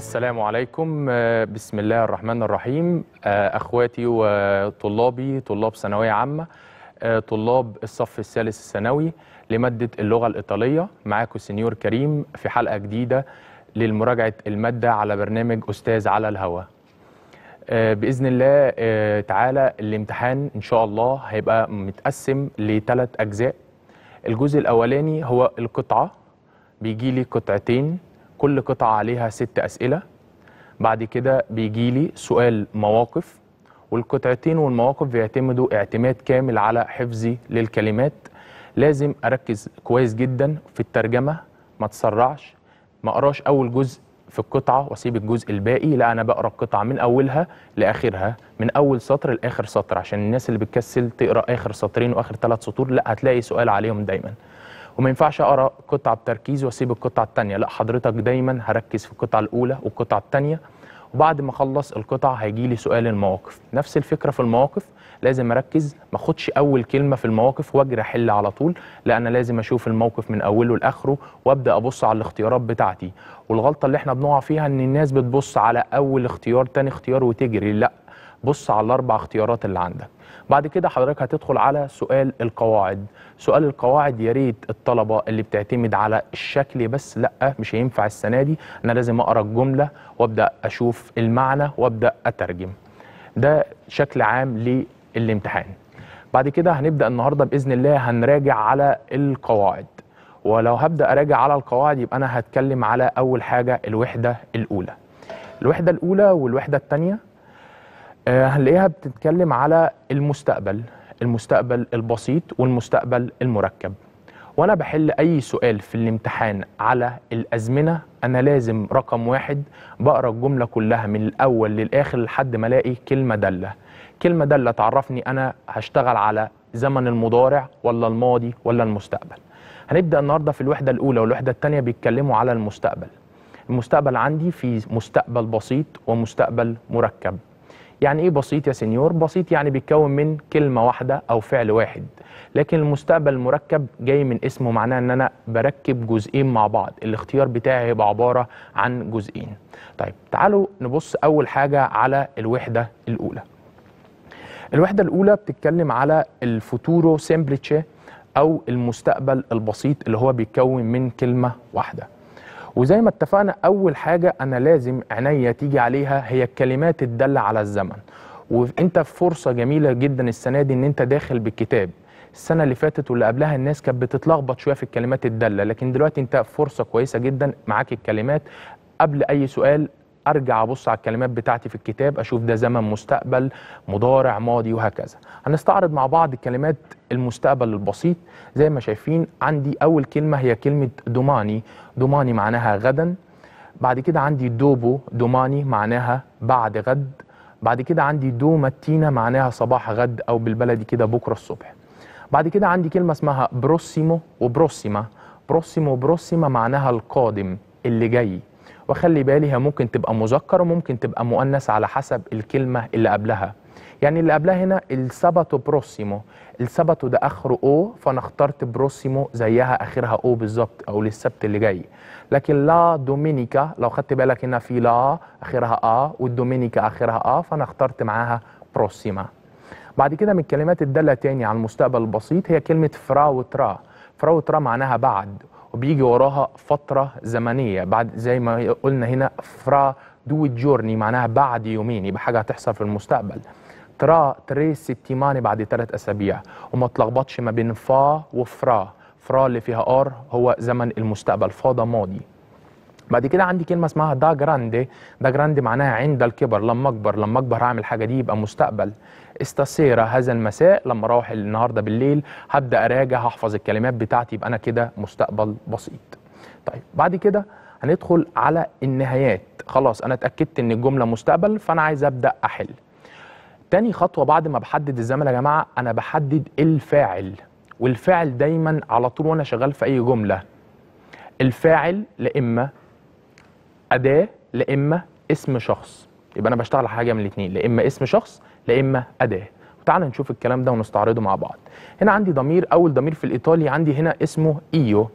السلام عليكم آه، بسم الله الرحمن الرحيم آه، اخواتي وطلابي طلاب ثانويه عامه آه، طلاب الصف الثالث الثانوي لماده اللغه الايطاليه معاكم سنيور كريم في حلقه جديده للمراجعه الماده على برنامج استاذ على الهواء باذن الله تعالى الامتحان ان شاء الله هيبقى متقسم لثلاث اجزاء الجزء الاولاني هو القطعه بيجي لي قطعتين كل قطعة عليها ست أسئلة بعد كده بيجي لي سؤال مواقف والقطعتين والمواقف بيعتمدوا اعتماد كامل على حفظي للكلمات لازم أركز كويس جدا في الترجمة ما تسرعش ما أقراش أول جزء في القطعة وأسيب الجزء الباقي لا أنا بقرأ القطعة من أولها لآخرها من أول سطر لآخر سطر عشان الناس اللي بتكسل تقرأ آخر سطرين وآخر ثلاث سطور لا هتلاقي سؤال عليهم دايماً وما ينفعش اقرا قطعه بتركيز واسيب القطعه الثانيه لا حضرتك دايما هركز في القطعه الاولى والقطعه الثانيه وبعد ما اخلص القطع هيجي لي سؤال المواقف نفس الفكره في المواقف لازم اركز ما اخدش اول كلمه في المواقف واجري احل على طول لا انا لازم اشوف الموقف من اوله لاخره وابدا ابص على الاختيارات بتاعتي والغلطه اللي احنا بنقع فيها ان الناس بتبص على اول اختيار تاني اختيار وتجري لا بص على الاربع اختيارات اللي عندك بعد كده حضرتك هتدخل على سؤال القواعد سؤال القواعد يا ريت الطلبه اللي بتعتمد على الشكل بس لا مش هينفع السنه دي انا لازم اقرا الجمله وابدا اشوف المعنى وابدا اترجم ده شكل عام للامتحان بعد كده هنبدا النهارده باذن الله هنراجع على القواعد ولو هبدا اراجع على القواعد يبقى انا هتكلم على اول حاجه الوحده الاولى الوحده الاولى والوحده الثانيه آه، هنلاقيها بتتكلم على المستقبل المستقبل البسيط والمستقبل المركب وانا بحل اي سؤال في الامتحان على الازمنه انا لازم رقم واحد بقرا الجمله كلها من الاول للاخر لحد ما الاقي كلمه داله كلمه داله تعرفني انا هشتغل على زمن المضارع ولا الماضي ولا المستقبل هنبدا النهارده في الوحده الاولى والوحده الثانيه بيتكلموا على المستقبل المستقبل عندي في مستقبل بسيط ومستقبل مركب يعني ايه بسيط يا سنيور بسيط يعني بيتكون من كلمه واحده او فعل واحد لكن المستقبل المركب جاي من اسمه معناه ان انا بركب جزئين مع بعض الاختيار بتاعي هيبقى عباره عن جزئين طيب تعالوا نبص اول حاجه على الوحده الاولى الوحده الاولى بتتكلم على الفوتورو سيمبليتشي او المستقبل البسيط اللي هو بيتكون من كلمه واحده وزي ما اتفقنا اول حاجه انا لازم عينيا تيجي عليها هي الكلمات الداله على الزمن وانت في فرصه جميله جدا السنه دي ان انت داخل بالكتاب السنه اللي فاتت واللي قبلها الناس كانت بتتلخبط شويه في الكلمات الداله لكن دلوقتي انت فرصه كويسه جدا معاك الكلمات قبل اي سؤال ارجع ابص على الكلمات بتاعتي في الكتاب اشوف ده زمن مستقبل مضارع ماضي وهكذا هنستعرض مع بعض الكلمات المستقبل البسيط زي ما شايفين عندي اول كلمه هي كلمه دوماني دوماني معناها غدا بعد كده عندي دوبو دوماني معناها بعد غد بعد كده عندي دوماتينا معناها صباح غد او بالبلدي كده بكره الصبح بعد كده عندي كلمه اسمها بروسيمو وبروسيما بروسيمو بروسيما معناها القادم اللي جاي وخلي بالي هي ممكن تبقى مذكر وممكن تبقى مؤنث على حسب الكلمة اللي قبلها يعني اللي قبلها هنا السبتو بروسيمو السبتو ده اخره او فانا اخترت بروسيمو زيها اخرها او بالظبط او للسبت اللي جاي لكن لا دومينيكا لو خدت بالك هنا في لا اخرها ا والدومينيكا اخرها ا فانا اخترت معاها بروسيما بعد كده من الكلمات الدالة تاني على المستقبل البسيط هي كلمة فرا وترا فرا وترا معناها بعد وبيجي وراها فتره زمنيه بعد زي ما قلنا هنا فرا دو جورني معناها بعد يومين يبقى حاجه هتحصل في المستقبل ترا تري ستيماني بعد ثلاث اسابيع وما تلخبطش ما بين فا وفرا فرا اللي فيها ار هو زمن المستقبل فا ده ماضي بعد كده عندي كلمه اسمها دا جراندي دا جراندي معناها عند الكبر لما اكبر لما اكبر هعمل حاجه دي يبقى مستقبل استسيرة هذا المساء لما اروح النهارده بالليل هبدا اراجع هحفظ الكلمات بتاعتي يبقى انا كده مستقبل بسيط طيب بعد كده هندخل على النهايات خلاص انا اتاكدت ان الجمله مستقبل فانا عايز ابدا احل تاني خطوه بعد ما بحدد الزمن يا جماعه انا بحدد الفاعل والفاعل دايما على طول وانا شغال في اي جمله الفاعل لا اما اداه لا اما اسم شخص يبقى انا بشتغل على حاجه من الاثنين لا اما اسم شخص لا اما اداه تعالى نشوف الكلام ده ونستعرضه مع بعض هنا عندي ضمير اول ضمير في الايطالي عندي هنا اسمه ايو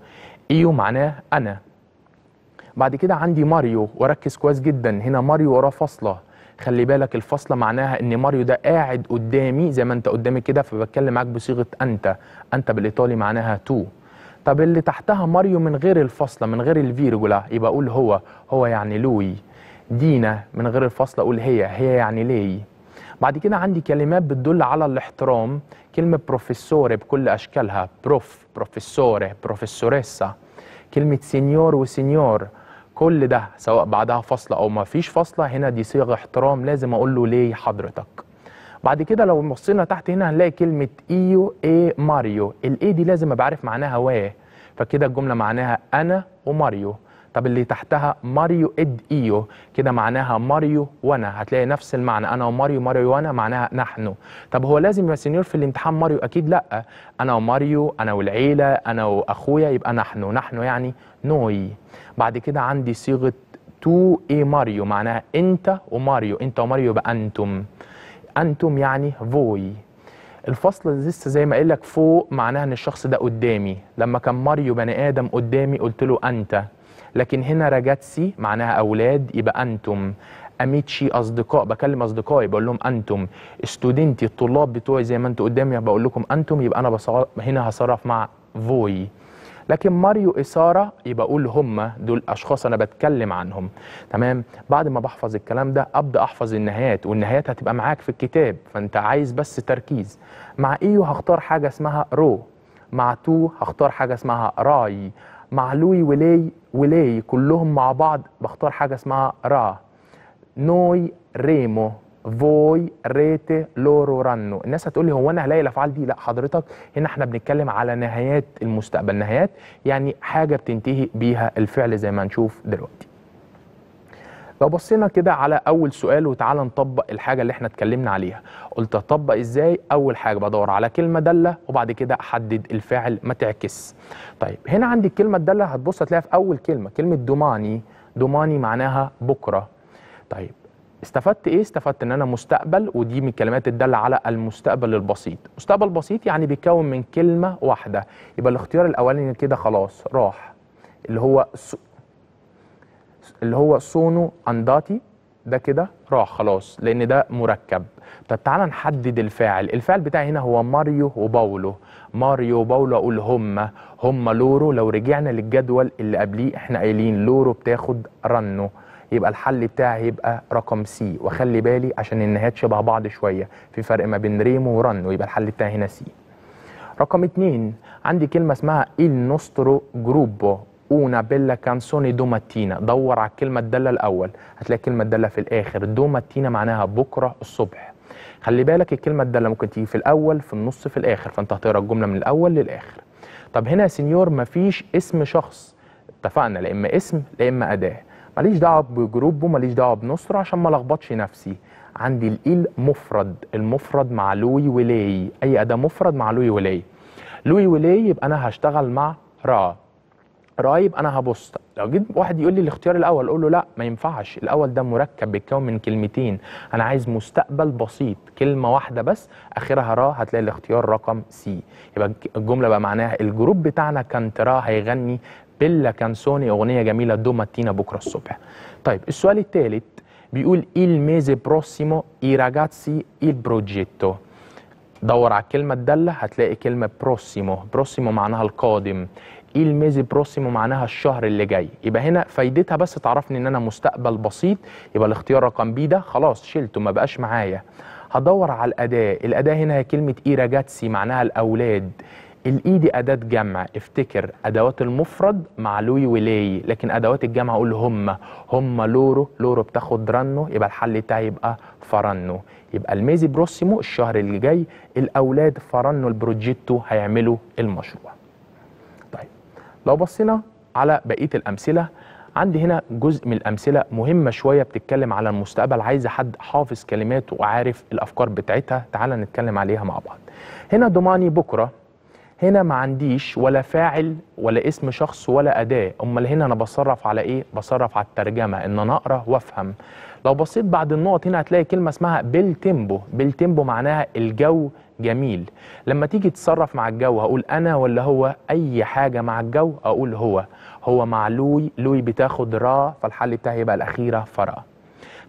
ايو معناه انا بعد كده عندي ماريو وركز كويس جدا هنا ماريو وراه فاصله خلي بالك الفاصله معناها ان ماريو ده قاعد قدامي زي ما انت قدامي كده فبتكلم معاك بصيغه انت انت بالايطالي معناها تو طب اللي تحتها ماريو من غير الفاصله من غير الفيرجولا يبقى اقول هو هو يعني لوي دينا من غير الفاصله اقول هي هي يعني ليه بعد كده عندي كلمات بتدل على الاحترام كلمة بروفيسور بكل أشكالها بروف بروفيسور بروفيسوريسا كلمة سينيور وسينيور كل ده سواء بعدها فاصلة أو ما فيش فاصلة هنا دي صيغة احترام لازم أقول له ليه حضرتك بعد كده لو بصينا تحت هنا هنلاقي كلمة إيو إي إيه ماريو الإي دي لازم أبقى عارف معناها واه فكده الجملة معناها أنا وماريو طب اللي تحتها ماريو اد ايو كده معناها ماريو وانا هتلاقي نفس المعنى انا وماريو ماريو وانا معناها نحن طب هو لازم يا سينيور في الامتحان ماريو اكيد لا انا وماريو انا والعيله انا واخويا يبقى نحن نحن يعني نوي بعد كده عندي صيغه تو اي ماريو معناها انت وماريو انت وماريو يبقى انتم انتم يعني فوي الفصل لسه زي ما قايل لك فوق معناها ان الشخص ده قدامي لما كان ماريو بني ادم قدامي قلت له انت لكن هنا راجاتسي معناها اولاد يبقى انتم اميتشي اصدقاء بكلم اصدقائي بقول لهم انتم ستودنتي الطلاب بتوعي زي ما انتوا قدامي بقول لكم انتم يبقى انا هنا هصرف مع فوي لكن ماريو إثارة يبقى أقول هم دول أشخاص أنا بتكلم عنهم تمام بعد ما بحفظ الكلام ده أبدأ أحفظ النهايات والنهايات هتبقى معاك في الكتاب فأنت عايز بس تركيز مع إيو هختار حاجة اسمها رو مع تو هختار حاجة اسمها راي مع لوي ولي ولي كلهم مع بعض بختار حاجة اسمها را نوي ريمو فوي ريتي لورو رانو الناس هتقولي هو انا هلاقي الافعال دي لا حضرتك هنا احنا بنتكلم على نهايات المستقبل نهايات يعني حاجه بتنتهي بيها الفعل زي ما هنشوف دلوقتي لو بصينا كده على اول سؤال وتعالى نطبق الحاجه اللي احنا اتكلمنا عليها قلت اطبق ازاي اول حاجه بدور على كلمه داله وبعد كده احدد الفاعل ما تعكس طيب هنا عندي الكلمه الداله هتبص هتلاقيها في اول كلمه كلمه دوماني دوماني معناها بكره طيب استفدت ايه استفدت ان انا مستقبل ودي من الكلمات الداله على المستقبل البسيط مستقبل بسيط يعني بيتكون من كلمه واحده يبقى الاختيار الاولاني كده خلاص راح اللي هو اللي هو سونو انداتي ده كده راح خلاص لان ده مركب طب تعالى نحدد الفاعل الفاعل بتاعي هنا هو ماريو وباولو ماريو وباولو اقول هما هما لورو لو رجعنا للجدول اللي قبليه احنا قايلين لورو بتاخد رنو يبقى الحل بتاعي هيبقى رقم سي واخلي بالي عشان النهايات شبه بعض شويه في فرق ما بين ريمو ورنو يبقى الحل بتاعي هنا سي رقم اتنين عندي كلمه اسمها il نوسترو جروبو اونا بيلا كانسوني دوماتينا دور على الكلمه الداله الاول هتلاقي كلمه الداله في الاخر دوماتينا معناها بكره الصبح خلي بالك الكلمه الداله ممكن تيجي في الاول في النص في الاخر فانت هتقرا الجمله من الاول للاخر طب هنا يا سينيور مفيش اسم شخص اتفقنا لا اما اسم لا اما اداه ماليش دعوه بجروب ماليش دعوه بنصره عشان ما لخبطش نفسي عندي الإيل مفرد المفرد مع لوي ولاي أي أداة مفرد مع لوي ولاي لوي ولاي يبقى أنا هشتغل مع را قرايب انا هبص لو جيت واحد يقول لي الاختيار الاول اقول له لا ما ينفعش الاول ده مركب بيتكون من كلمتين انا عايز مستقبل بسيط كلمه واحده بس اخرها را هتلاقي الاختيار رقم سي يبقى الجمله بقى معناها الجروب بتاعنا كان ترا هيغني بيلا كانسوني اغنيه جميله ماتينا بكره الصبح طيب السؤال الثالث بيقول il mese prossimo i ragazzi il progetto دور على الكلمة الدالة هتلاقي كلمة بروسيمو بروسيمو معناها القادم ايه الميزي بروسيمو معناها الشهر اللي جاي يبقى هنا فايدتها بس تعرفني ان انا مستقبل بسيط يبقى الاختيار رقم بي ده خلاص شلته ما بقاش معايا هدور على الاداه الاداه هنا هي كلمه ايراجاتسي معناها الاولاد الاي دي اداه جمع افتكر ادوات المفرد مع لوي ولي لكن ادوات الجمع اقول هم هم لورو لورو بتاخد رنو يبقى الحل بتاعي يبقى فرنو يبقى الميزي بروسيمو الشهر اللي جاي الاولاد فرنو البروجيتو هيعملوا المشروع لو بصينا على بقيه الامثله عندي هنا جزء من الامثله مهمه شويه بتتكلم على المستقبل عايزه حد حافظ كلماته وعارف الافكار بتاعتها تعالى نتكلم عليها مع بعض هنا ضماني بكره هنا ما عنديش ولا فاعل ولا اسم شخص ولا اداه امال هنا انا بصرف على ايه بصرف على الترجمه ان انا اقرا وافهم لو بصيت بعد النقط هنا هتلاقي كلمه اسمها بالتيمبو بالتيمبو معناها الجو جميل لما تيجي تتصرف مع الجو هقول انا ولا هو اي حاجه مع الجو اقول هو هو مع لوي لوي بتاخد را فالحل بتاعي يبقى الاخيره فرا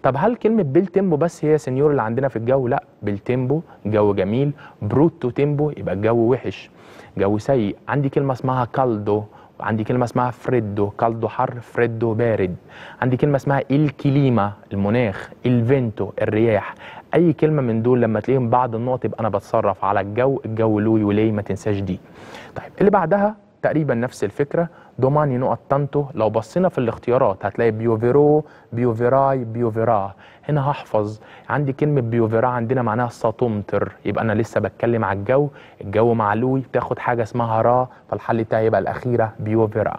طب هل كلمه بالتيمبو بس هي سنيور اللي عندنا في الجو لا بالتيمبو جو جميل بروتو تيمبو يبقى الجو وحش جو سيء عندي كلمه اسمها كالدو عندي كلمة اسمها فريدو كالدو حر فريدو بارد عندي كلمة اسمها الكليمة المناخ الفينتو الرياح أي كلمة من دول لما تلاقيهم بعد النقط يبقى أنا بتصرف على الجو الجو لوي وليه ما تنساش دي طيب اللي بعدها تقريبا نفس الفكرة دوماني نقط تانتو لو بصينا في الاختيارات هتلاقي بيوفيرو بيوفيراي بيوفيرا هنا هحفظ عندي كلمه بيوفيرا عندنا معناها ساتمطر يبقى انا لسه بتكلم على الجو الجو معلوي بتاخد حاجه اسمها را فالحل بتاعي يبقى الاخيره بيوفيرا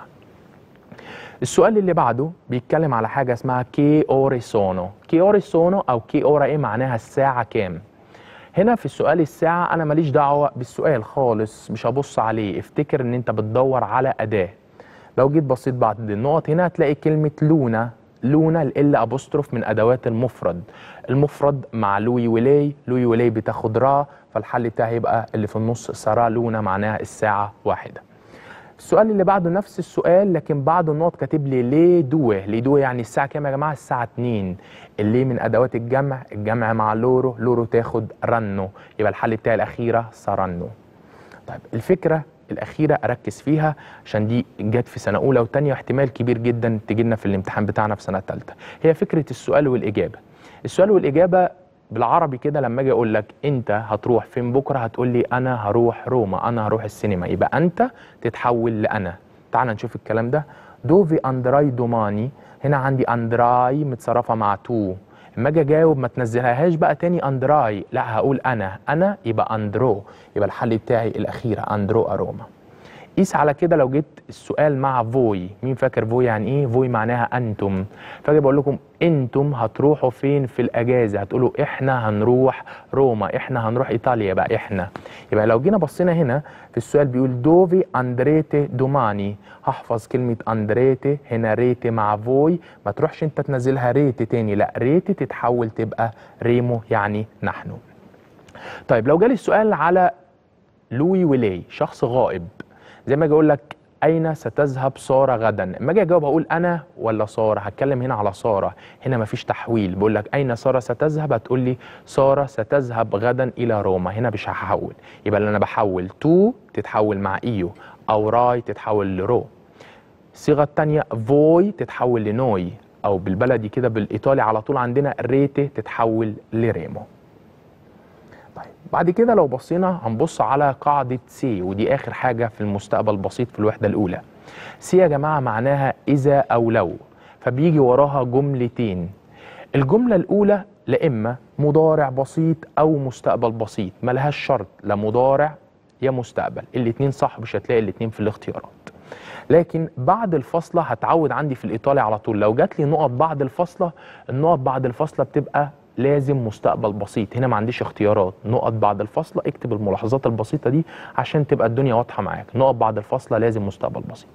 السؤال اللي بعده بيتكلم على حاجه اسمها كي اوري سونو كي اوري سونو او كي اورا ايه معناها الساعه كام هنا في السؤال الساعه انا ماليش دعوه بالسؤال خالص مش هبص عليه افتكر ان انت بتدور على اداه لو جيت بصيت بعد النقط هنا هتلاقي كلمه لونا لونا ال ابوستروف من ادوات المفرد المفرد مع لوي ولي لوي ولي بتاخد را فالحل بتاعي يبقى اللي في النص سرا لونا معناها الساعه واحده السؤال اللي بعده نفس السؤال لكن بعض النقط كاتب لي ليه دوه ليه دوه يعني الساعه كام يا جماعه الساعه 2 اللي من ادوات الجمع الجمع مع لورو لورو تاخد رنو يبقى الحل بتاعي الاخيره سرنو طيب الفكره الاخيره اركز فيها عشان دي جت في سنه اولى وثانيه واحتمال كبير جدا تجي لنا في الامتحان بتاعنا في سنه ثالثه هي فكره السؤال والاجابه السؤال والاجابه بالعربي كده لما اجي اقول لك انت هتروح فين بكره هتقول لي انا هروح روما انا هروح السينما يبقى انت تتحول لانا تعال نشوف الكلام ده دوفي اندراي دوماني هنا عندي اندراي متصرفه مع تو اما اجي اجاوب ما تنزلهاش بقى تاني اندراي لا هقول انا انا يبقى اندرو يبقى الحل بتاعي الاخيره اندرو اروما قيس على كده لو جيت السؤال مع فوي مين فاكر فوي يعني ايه فوي معناها انتم فاجي بقول لكم انتم هتروحوا فين في الاجازه هتقولوا احنا هنروح روما احنا هنروح ايطاليا بقى احنا يبقى لو جينا بصينا هنا في السؤال بيقول دوفي اندريتي دوماني هحفظ كلمه اندريتي هنا ريتي مع فوي ما تروحش انت تنزلها ريتي تاني لا ريتي تتحول تبقى ريمو يعني نحن طيب لو جالي السؤال على لوي ولي شخص غائب زي ما اجي اقول لك اين ستذهب ساره غدا لما اجي اجاوب اقول انا ولا ساره هتكلم هنا على ساره هنا مفيش تحويل بقول لك اين ساره ستذهب هتقول لي ساره ستذهب غدا الى روما هنا مش هحول يبقى اللي انا بحول تو تتحول مع ايو او راي تتحول لرو الصيغه الثانيه فوي تتحول لنوي او بالبلدي كده بالايطالي على طول عندنا ريتي تتحول لريمو بعد كده لو بصينا هنبص على قاعدة سي ودي آخر حاجة في المستقبل البسيط في الوحدة الأولى سي يا جماعة معناها إذا أو لو فبيجي وراها جملتين الجملة الأولى لإما مضارع بسيط أو مستقبل بسيط ملهاش شرط لا مضارع يا مستقبل الاتنين صح مش هتلاقي الاتنين في الاختيارات لكن بعد الفاصله هتعود عندي في الايطالي على طول لو جات لي نقط بعد الفاصله النقط بعد الفاصله بتبقى لازم مستقبل بسيط هنا ما عنديش اختيارات نقط بعد الفاصله اكتب الملاحظات البسيطه دي عشان تبقى الدنيا واضحه معاك نقط بعد الفاصله لازم مستقبل بسيط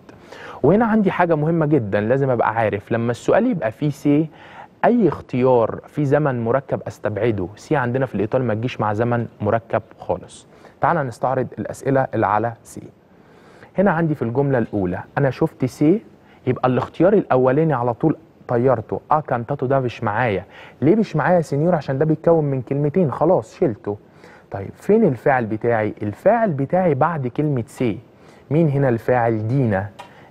وهنا عندي حاجه مهمه جدا لازم ابقى عارف لما السؤال يبقى فيه سي اي اختيار في زمن مركب استبعده سي عندنا في الايطالي ما تجيش مع زمن مركب خالص تعالى نستعرض الاسئله اللي على سي هنا عندي في الجمله الاولى انا شفت سي يبقى الاختيار الاولاني على طول طيرته اه كانتاتو ده مش معايا ليه مش معايا سنيور عشان ده بيتكون من كلمتين خلاص شلته طيب فين الفاعل بتاعي الفاعل بتاعي بعد كلمه سي مين هنا الفاعل دينا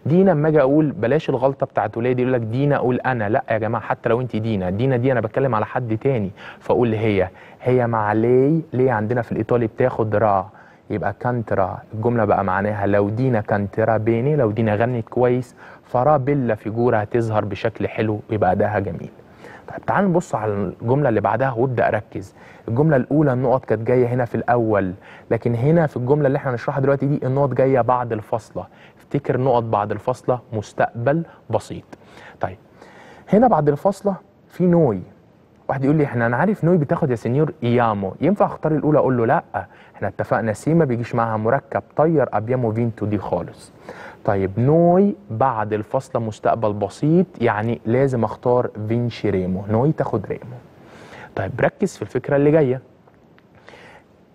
دينا اما اجي اقول بلاش الغلطه بتاعت ولادي يقول لك دينا اقول انا لا يا جماعه حتى لو انت دينا دينا دي انا بتكلم على حد تاني فاقول هي هي مع لي ليه عندنا في الايطالي بتاخد را يبقى كانترا الجمله بقى معناها لو دينا كانترا بيني لو دينا غنت كويس فرابيلا فيجورا هتظهر بشكل حلو ويبقى اداها جميل طيب تعال نبص على الجمله اللي بعدها وابدا اركز الجمله الاولى النقط كانت جايه هنا في الاول لكن هنا في الجمله اللي احنا هنشرحها دلوقتي دي النقط جايه بعد الفاصله افتكر نقط بعد الفاصله مستقبل بسيط طيب هنا بعد الفاصله في نوي واحد يقول لي احنا انا عارف نوي بتاخد يا سنيور ايامو ينفع اختار الاولى اقول له لا احنا اتفقنا سيما بيجيش معاها مركب طير ابيامو فينتو دي خالص طيب نوي بعد الفاصله مستقبل بسيط يعني لازم اختار فينشي ريمو نوي تاخد ريمو طيب ركز في الفكره اللي جايه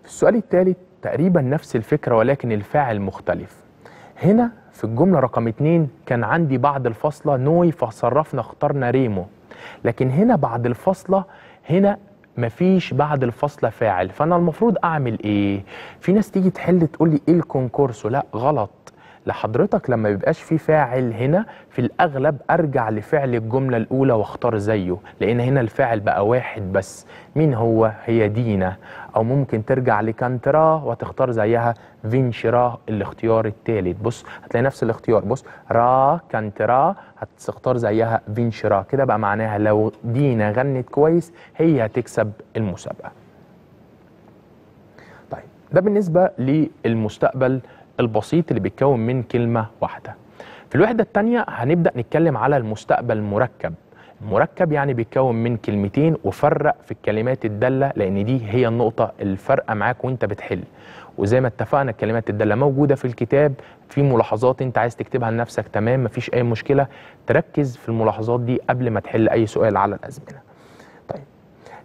السؤال الثالث تقريبا نفس الفكره ولكن الفاعل مختلف هنا في الجمله رقم اتنين كان عندي بعد الفاصله نوي فصرفنا اخترنا ريمو لكن هنا بعد الفاصله هنا مفيش بعد الفاصلة فاعل فأنا المفروض أعمل إيه؟ في ناس تيجي تحل تقول لي إيه الكونكورسو؟ لا غلط لحضرتك لما بيبقاش في فاعل هنا في الأغلب أرجع لفعل الجملة الأولى واختار زيه لأن هنا الفاعل بقى واحد بس مين هو؟ هي دينا أو ممكن ترجع لكانترا وتختار زيها فينشرا الاختيار الثالث بص هتلاقي نفس الاختيار بص را كانترا هتختار زيها فينشرا كده بقى معناها لو دينا غنت كويس هي هتكسب المسابقة طيب ده بالنسبة للمستقبل البسيط اللي بيتكون من كلمة واحدة في الوحدة الثانية هنبدأ نتكلم على المستقبل المركب مركب يعني بيتكون من كلمتين وفرق في الكلمات الدالة لأن دي هي النقطة الفرقة معاك وأنت بتحل وزي ما اتفقنا الكلمات الدالة موجودة في الكتاب في ملاحظات أنت عايز تكتبها لنفسك تمام مفيش أي مشكلة تركز في الملاحظات دي قبل ما تحل أي سؤال على الأزمنة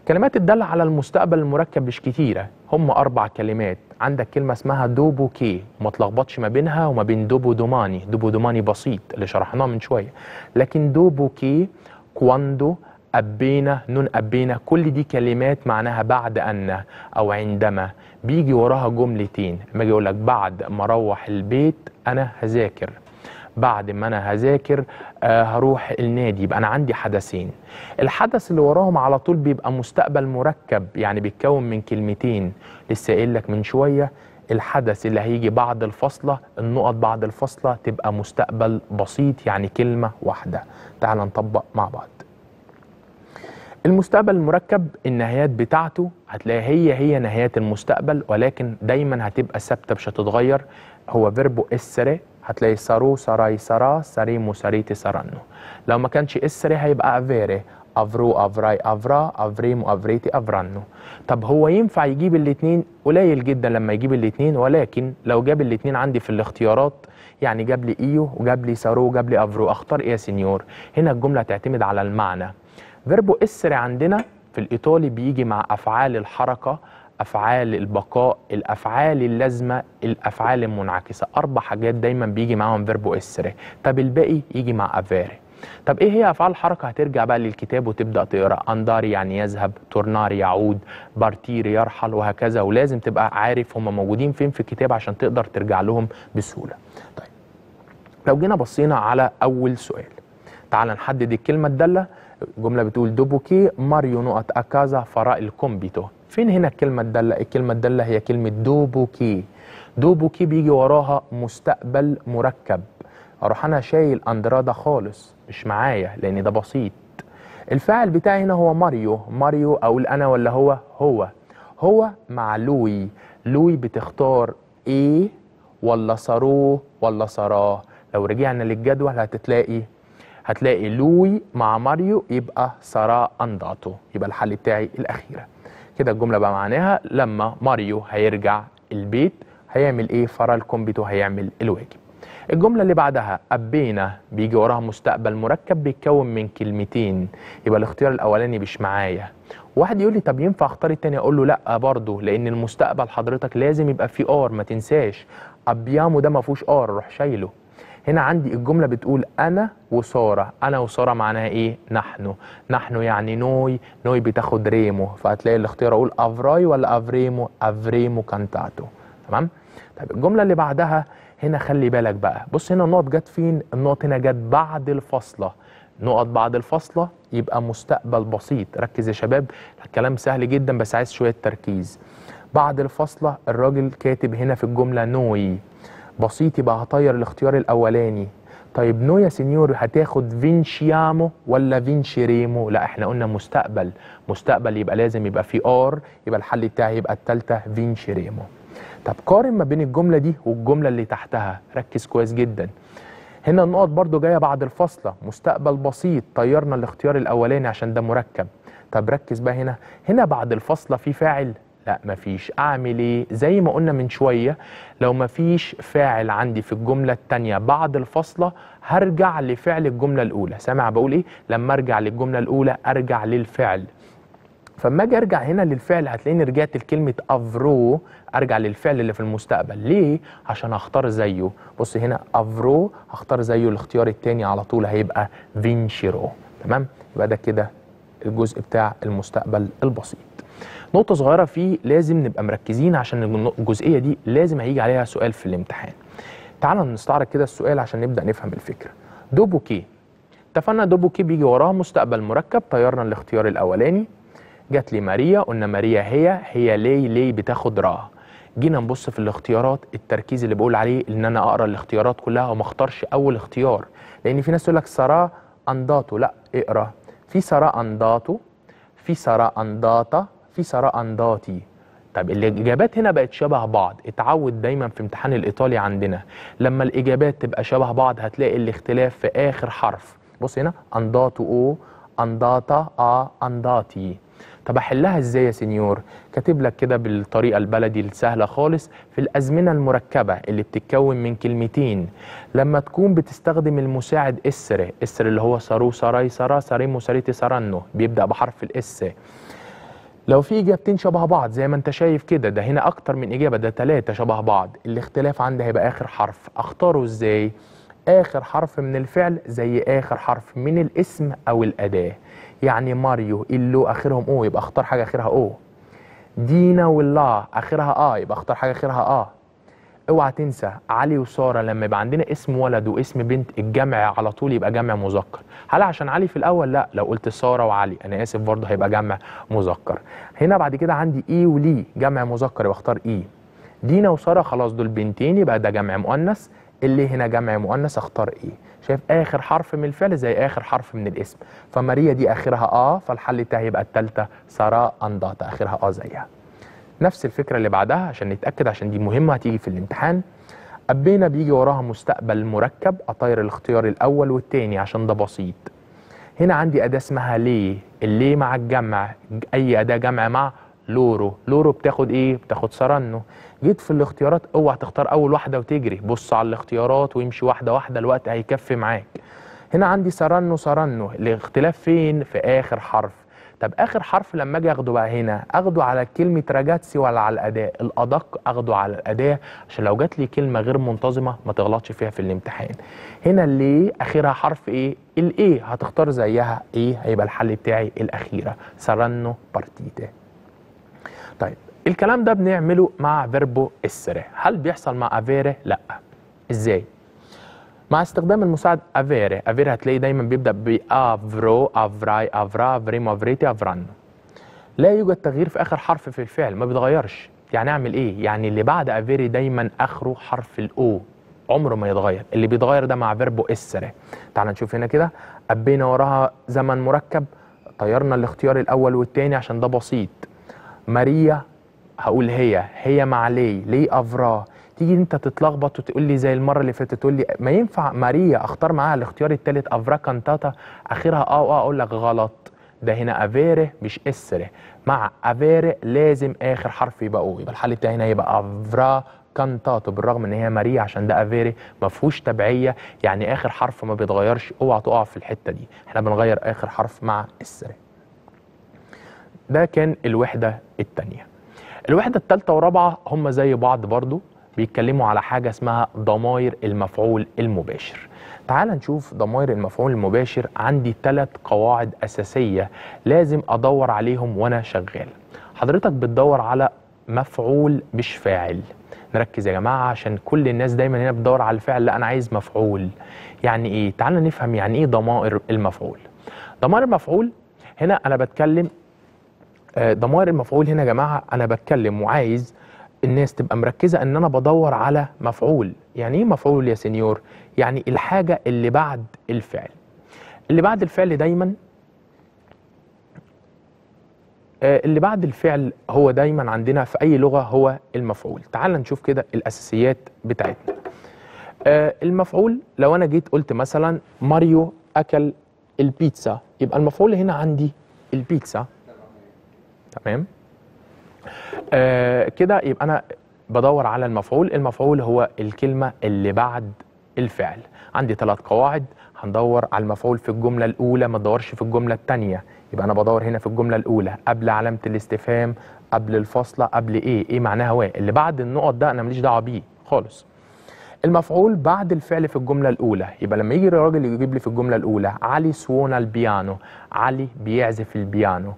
كلمات الدل على المستقبل المركب مش كتيرة هم أربع كلمات عندك كلمة اسمها كي وما تلخبطش ما بينها وما بين دوبو دوماني دوبو دوماني بسيط اللي شرحناه من شوية لكن كي كواندو أبينا نون أبينا كل دي كلمات معناها بعد أن أو عندما بيجي وراها جملتين لما أجي أقول لك بعد ما أروح البيت أنا هذاكر بعد ما أنا هذاكر آه، هروح النادي يبقى انا عندي حدثين الحدث اللي وراهم على طول بيبقى مستقبل مركب يعني بيتكون من كلمتين لسه قايل لك من شويه الحدث اللي هيجي بعد الفصلة النقط بعد الفصلة تبقى مستقبل بسيط يعني كلمة واحدة تعال نطبق مع بعض المستقبل المركب النهايات بتاعته هتلاقي هي هي نهايات المستقبل ولكن دايما هتبقى ثابتة مش هتتغير هو فيربو اسري هتلاقي سارو سراي سرا ساريمو ساريتي سارانو لو ما كانش اسري هيبقى افيري افرو افراي افرا افريمو افريتي افرانو طب هو ينفع يجيب الاثنين قليل جدا لما يجيب الاثنين ولكن لو جاب الاثنين عندي في الاختيارات يعني جاب لي ايو وجاب لي سارو وجاب لي افرو اختار ايه يا سنيور هنا الجمله تعتمد على المعنى فيربو اسري عندنا في الايطالي بيجي مع افعال الحركه افعال البقاء الافعال اللازمه الافعال المنعكسه اربع حاجات دايما بيجي معاهم فيربو اسري طب الباقي يجي مع افاري طب ايه هي افعال الحركه هترجع بقى للكتاب وتبدا تقرا اندار يعني يذهب تورنار يعود بارتير يرحل وهكذا ولازم تبقى عارف هم موجودين فين في الكتاب عشان تقدر ترجع لهم بسهوله طيب لو جينا بصينا على اول سؤال تعال نحدد الكلمه الداله الجمله بتقول دوبوكي ماريو نقط اكازا فراء الكومبيتو فين هنا الكلمة الدالة الكلمة الدالة هي كلمة دوبوكي دوبوكي بيجي وراها مستقبل مركب اروح انا شايل اندرادا خالص مش معايا لان ده بسيط الفاعل بتاعي هنا هو ماريو ماريو اقول انا ولا هو هو هو مع لوي لوي بتختار ايه ولا صاروه ولا صراه لو رجعنا للجدول هتتلاقي هتلاقي لوي مع ماريو يبقى صرا انداتو يبقى الحل بتاعي الاخيره كده الجمله بقى معناها لما ماريو هيرجع البيت هيعمل ايه فرالكومبيتو هيعمل الواجب الجملة اللي بعدها أبينا بيجي وراها مستقبل مركب بيتكون من كلمتين يبقى الاختيار الأولاني مش معايا واحد يقول لي طب ينفع اختار التاني اقول له لا برضه لان المستقبل حضرتك لازم يبقى فيه ار ما تنساش ابيامو ده ما فيهوش ار روح شايله هنا عندي الجمله بتقول انا وساره انا وساره معناها ايه نحن نحن يعني نوي نوي بتاخد ريمو فهتلاقي الاختيار اقول افراي ولا افريمو افريمو كانتاتو تمام طيب الجمله اللي بعدها هنا خلي بالك بقى بص هنا النقط جت فين النقط هنا جت بعد الفاصله نقط بعد الفاصله يبقى مستقبل بسيط ركز يا شباب الكلام سهل جدا بس عايز شويه تركيز بعد الفاصله الراجل كاتب هنا في الجمله نوي بسيط يبقى هطير الاختيار الاولاني طيب نو يا سينيور هتاخد فينشيامو ولا فينشيريمو لا احنا قلنا مستقبل مستقبل يبقى لازم يبقى في ار يبقى الحل بتاعي يبقى الثالثه فينشيريمو طب قارن ما بين الجملة دي والجملة اللي تحتها ركز كويس جدا هنا النقط برضو جاية بعد الفاصلة مستقبل بسيط طيرنا الاختيار الأولاني عشان ده مركب طب ركز بقى هنا هنا بعد الفاصلة في فاعل لا مفيش اعمل ايه زي ما قلنا من شويه لو مفيش فاعل عندي في الجمله الثانيه بعد الفاصله هرجع لفعل الجمله الاولى سامع بقول ايه لما ارجع للجمله الاولى ارجع للفعل فما اجي ارجع هنا للفعل هتلاقيني رجعت لكلمه افرو ارجع للفعل اللي في المستقبل ليه عشان هختار زيه بص هنا افرو هختار زيه الاختيار الثاني على طول هيبقى فينشيرو تمام يبقى ده كده الجزء بتاع المستقبل البسيط نقطه صغيره فيه لازم نبقى مركزين عشان الجزئيه دي لازم هيجي عليها سؤال في الامتحان تعالى نستعرض كده السؤال عشان نبدا نفهم الفكره دوبوكي اتفقنا دوبوكي بيجي وراه مستقبل مركب طيرنا الاختيار الاولاني جات لي ماريا قلنا ماريا هي هي لي لي بتاخد راه جينا نبص في الاختيارات التركيز اللي بقول عليه ان انا اقرا الاختيارات كلها وما اختارش اول اختيار لان في ناس تقول لك سارا انداتو لا اقرا في سارا انداتو في سارا انداتا في ثراء ذاتي طب الاجابات هنا بقت شبه بعض اتعود دايما في امتحان الايطالي عندنا لما الاجابات تبقى شبه بعض هتلاقي الاختلاف في اخر حرف بص هنا انداتو او انداتا ا انداتي طب احلها ازاي يا سنيور كاتب لك كده بالطريقه البلدي السهله خالص في الازمنه المركبه اللي بتتكون من كلمتين لما تكون بتستخدم المساعد اسر اسر اللي هو سارو ساراي سارا ساريمو ساريتي سارانو بيبدا بحرف الاس لو في اجابتين شبه بعض زي ما انت شايف كده ده هنا اكتر من اجابه ده ثلاثه شبه بعض الاختلاف عندي هيبقى اخر حرف اختاره ازاي اخر حرف من الفعل زي اخر حرف من الاسم او الاداه يعني ماريو اللو اخرهم او يبقى اختار حاجه اخرها او دينا والله اخرها اه يبقى اختار حاجه اخرها اه اوعى تنسى علي وساره لما يبقى عندنا اسم ولد واسم بنت الجمع على طول يبقى جمع مذكر هل عشان علي في الاول لا لو قلت ساره وعلي انا اسف برضه هيبقى جمع مذكر هنا بعد كده عندي اي e ولي e، جمع مذكر يبقى اختار اي e. دينا وساره خلاص دول بنتين يبقى ده جمع مؤنث اللي هنا جمع مؤنث اختار ايه شايف اخر حرف من الفعل زي اخر حرف من الاسم فماريا دي اخرها اه فالحل بتاعي يبقى الثالثه ساره انضات اخرها اه زيها نفس الفكره اللي بعدها عشان نتاكد عشان دي مهمه هتيجي في الامتحان قبينا بيجي وراها مستقبل مركب اطاير الاختيار الاول والثاني عشان ده بسيط هنا عندي اداه اسمها ليه الليه مع الجمع اي اداه جمع مع لورو لورو بتاخد ايه بتاخد سرنو جيت في الاختيارات اوعى تختار اول واحده وتجري بص على الاختيارات وامشي واحده واحده الوقت هيكفي معاك هنا عندي سرنو سرنو الاختلاف فين في اخر حرف طب اخر حرف لما اجي اخده بقى هنا اخده على كلمه راجاتسي ولا على الاداء الادق اخده على الاداء عشان لو جات لي كلمه غير منتظمه ما تغلطش فيها في الامتحان هنا اللي اخرها حرف ايه الايه هتختار زيها ايه هيبقى الحل بتاعي الاخيره سرنو بارتيتا طيب الكلام ده بنعمله مع فيربو السره هل بيحصل مع افيره لا ازاي مع استخدام المساعد افيري افيري هتلاقيه دايما بيبدا بافرو افراي افرا افريم افريتي افران لا يوجد تغيير في اخر حرف في الفعل ما بيتغيرش يعني اعمل ايه يعني اللي بعد افيري دايما اخره حرف الاو عمره ما يتغير اللي بيتغير ده مع فيربو اسري تعال نشوف هنا كده ابينا وراها زمن مركب طيرنا الاختيار الاول والثاني عشان ده بسيط ماريا هقول هي هي مع لي لي افرا تيجي انت تتلخبط وتقول لي زي المره اللي فاتت تقول لي ما ينفع ماريا اختار معاها الاختيار الثالث افرا كانتاتا اخرها اه اه اقول لك غلط ده هنا افيري مش اسره مع افيري لازم اخر حرف يبقى او يبقى الحل بتاعي هنا يبقى افرا كانتاتو بالرغم ان هي ماريا عشان ده افيري ما فيهوش تبعيه يعني اخر حرف ما بيتغيرش اوعى تقع في الحته دي احنا بنغير اخر حرف مع السري ده كان الوحده الثانيه الوحده الثالثه ورابعه هم زي بعض برضو بيتكلموا على حاجه اسمها ضماير المفعول المباشر تعال نشوف ضماير المفعول المباشر عندي ثلاث قواعد اساسيه لازم ادور عليهم وانا شغال حضرتك بتدور على مفعول مش فاعل نركز يا جماعه عشان كل الناس دايما هنا بتدور على الفعل لا انا عايز مفعول يعني ايه تعالى نفهم يعني ايه ضمائر المفعول ضمائر المفعول هنا انا بتكلم آه، ضمائر المفعول هنا يا جماعه انا بتكلم وعايز الناس تبقى مركزه ان انا بدور على مفعول يعني ايه مفعول يا سنيور يعني الحاجه اللي بعد الفعل اللي بعد الفعل دايما آه، اللي بعد الفعل هو دايما عندنا في اي لغه هو المفعول تعال نشوف كده الاساسيات بتاعتنا آه، المفعول لو انا جيت قلت مثلا ماريو اكل البيتزا يبقى المفعول هنا عندي البيتزا تمام آه كده يبقى انا بدور على المفعول المفعول هو الكلمه اللي بعد الفعل عندي ثلاث قواعد هندور على المفعول في الجمله الاولى ما تدورش في الجمله الثانيه يبقى انا بدور هنا في الجمله الاولى قبل علامه الاستفهام قبل الفاصله قبل ايه ايه معناها واه اللي بعد النقط ده انا ماليش دعوه بيه خالص المفعول بعد الفعل في الجمله الاولى يبقى لما يجي الراجل يجيب لي في الجمله الاولى علي سوونا البيانو علي بيعزف البيانو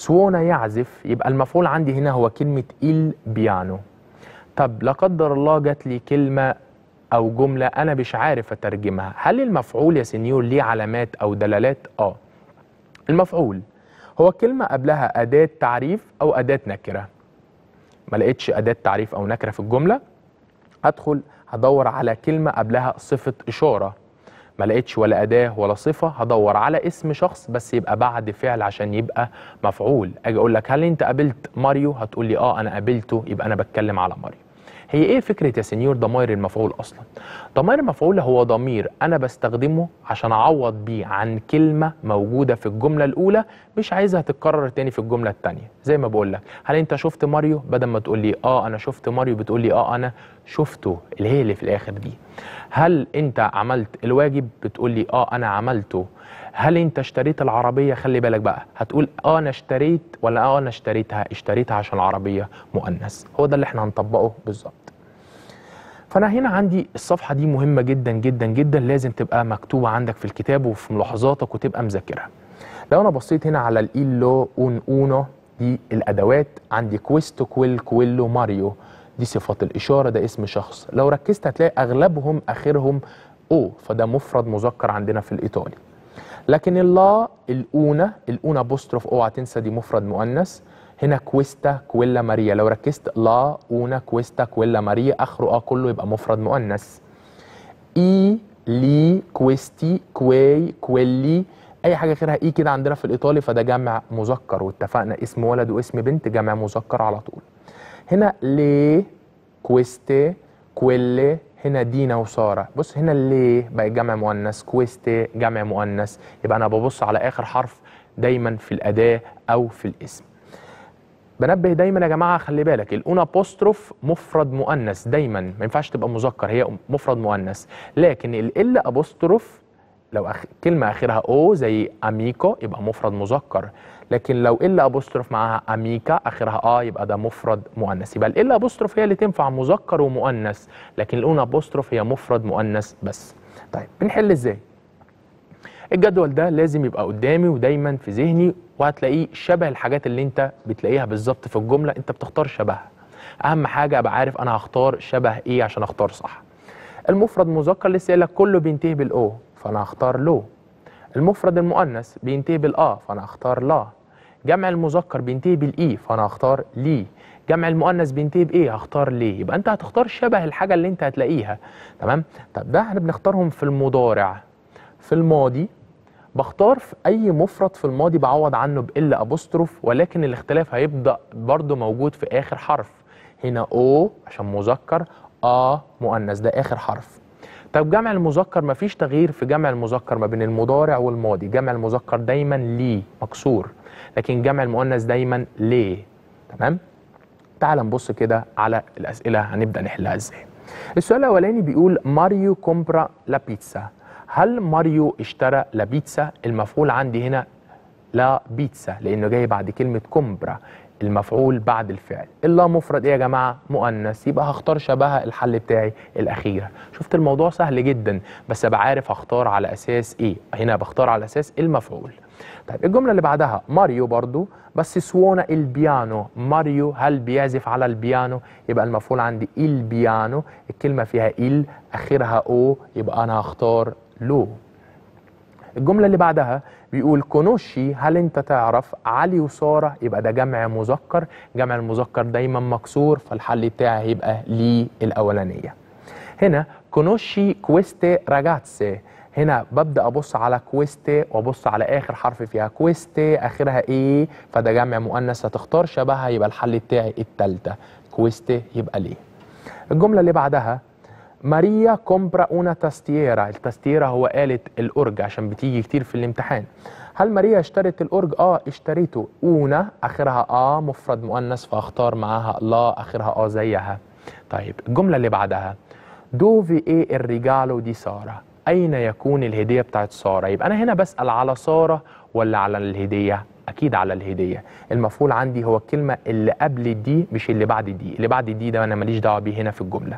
سوونا يعزف يبقى المفعول عندي هنا هو كلمة البيانو طب لا قدر الله جات لي كلمة أو جملة أنا مش عارف أترجمها هل المفعول يا سنيور ليه علامات أو دلالات؟ آه المفعول هو كلمة قبلها أداة تعريف أو أداة نكرة ما لقيتش أداة تعريف أو نكرة في الجملة أدخل هدور على كلمة قبلها صفة إشارة ما لقيتش ولا اداه ولا صفه هدور على اسم شخص بس يبقى بعد فعل عشان يبقى مفعول اجي اقول لك هل انت قابلت ماريو هتقول لي اه انا قابلته يبقى انا بتكلم على ماريو هي ايه فكره يا سنيور ضمائر المفعول اصلا ضمائر المفعول هو ضمير انا بستخدمه عشان اعوض بيه عن كلمه موجوده في الجمله الاولى مش عايزها تتكرر تاني في الجمله الثانيه زي ما بقول لك هل انت شفت ماريو بدل ما تقول لي اه انا شفت ماريو بتقول لي اه انا شفته اللي هي اللي في الاخر دي هل انت عملت الواجب بتقول لي اه انا عملته هل انت اشتريت العربيه خلي بالك بقى هتقول اه انا اشتريت ولا اه انا اشتريتها اشتريتها عشان العربيه مؤنث هو ده اللي احنا هنطبقه بالظبط فانا هنا عندي الصفحه دي مهمه جدا جدا جدا لازم تبقى مكتوبه عندك في الكتاب وفي ملاحظاتك وتبقى مذاكرها لو انا بصيت هنا على الايلو اون اونو دي الادوات عندي كويستو كويل كويلو ماريو دي صفات الإشارة ده اسم شخص لو ركزت هتلاقي أغلبهم آخرهم أو فده مفرد مذكر عندنا في الإيطالي لكن الله الأونة الأونة بوستروف اوعى تنسى دي مفرد مؤنث هنا كويستا كويلا ماريا لو ركزت لا أونة كويستا كويلا ماريا آخره آه كله يبقى مفرد مؤنث إي لي كويستي كوي كويلي اي حاجه غيرها اي كده عندنا في الايطالي فده جمع مذكر واتفقنا اسم ولد واسم بنت جمع مذكر على طول هنا ليه كويستي كويلي هنا دينا وساره بص هنا لي بقت جمع مؤنث كويستي جمع مؤنث يبقى انا ببص على اخر حرف دايما في الاداه او في الاسم بنبه دايما يا جماعه خلي بالك الاون ابوستروف مفرد مؤنث دايما ما ينفعش تبقى مذكر هي مفرد مؤنث لكن ال ابوستروف لو أخ... كلمه اخرها او زي اميكو يبقى مفرد مذكر لكن لو الا ابوستروف معاها اميكا اخرها اه يبقى ده مفرد مؤنث يبقى الا ابوستروف هي اللي تنفع مذكر ومؤنث لكن الاون ابوستروف هي مفرد مؤنث بس طيب بنحل ازاي الجدول ده لازم يبقى قدامي ودايما في ذهني وهتلاقيه شبه الحاجات اللي انت بتلاقيها بالظبط في الجمله انت بتختار شبهها اهم حاجه ابقى عارف انا هختار شبه ايه عشان اختار صح المفرد مذكر لسه لك كله بينتهي بالاو فانا هختار لو المفرد المؤنث بينتهي بالآ فانا هختار لا جمع المذكر بينتهي بالاي فانا هختار لي جمع المؤنث بينتهي بايه هختار ليه يبقى انت هتختار شبه الحاجه اللي انت هتلاقيها تمام طب ده احنا بنختارهم في المضارع في الماضي بختار في اي مفرد في الماضي بعوض عنه بال ابوستروف ولكن الاختلاف هيبدا برده موجود في اخر حرف هنا او عشان مذكر ا مؤنث ده اخر حرف طب جمع المذكر مفيش تغيير في جمع المذكر ما بين المضارع والماضي جمع المذكر دايما لي مكسور لكن جمع المؤنث دايما ليه تمام تعال نبص كده على الاسئله هنبدا نحلها ازاي السؤال الاولاني بيقول ماريو كومبرا لا بيتزا هل ماريو اشترى لا بيتزا المفعول عندي هنا لا بيتزا لانه جاي بعد كلمه كومبرا المفعول بعد الفعل اللا مفرد ايه يا جماعه مؤنث يبقى هختار شبه الحل بتاعي الاخيره شفت الموضوع سهل جدا بس ابقى عارف هختار على اساس ايه هنا بختار على اساس المفعول طيب الجمله اللي بعدها ماريو برضو بس سوونا البيانو ماريو هل بيعزف على البيانو يبقى المفعول عندي البيانو الكلمه فيها ال اخرها او يبقى انا هختار لو الجمله اللي بعدها بيقول كونوشي هل انت تعرف علي وساره يبقى ده جمع مذكر جمع المذكر دايما مكسور فالحل بتاعي هيبقى لي الاولانيه هنا كونوشي كويستي راجاتسي هنا ببدا ابص على كويستي وابص على اخر حرف فيها كويستي اخرها ايه فده جمع مؤنث هتختار شبهها يبقى الحل بتاعي الثالثه كويستي يبقى ليه الجمله اللي بعدها ماريا كومبرا اونا تاستيرا التاستيرا هو آلة الأرج عشان بتيجي كتير في الامتحان هل ماريا اشترت الأرج؟ اه اشتريته اونا آخرها اه مفرد مؤنث فاختار معاها لا آخرها اه زيها طيب الجملة اللي بعدها دوفي ايه الرجالو دي سارة اين يكون الهديه بتاعت ساره يبقى انا هنا بسال على ساره ولا على الهديه اكيد على الهديه المفعول عندي هو الكلمه اللي قبل دي مش اللي بعد دي اللي بعد دي ده انا ماليش دعوه بيه هنا في الجمله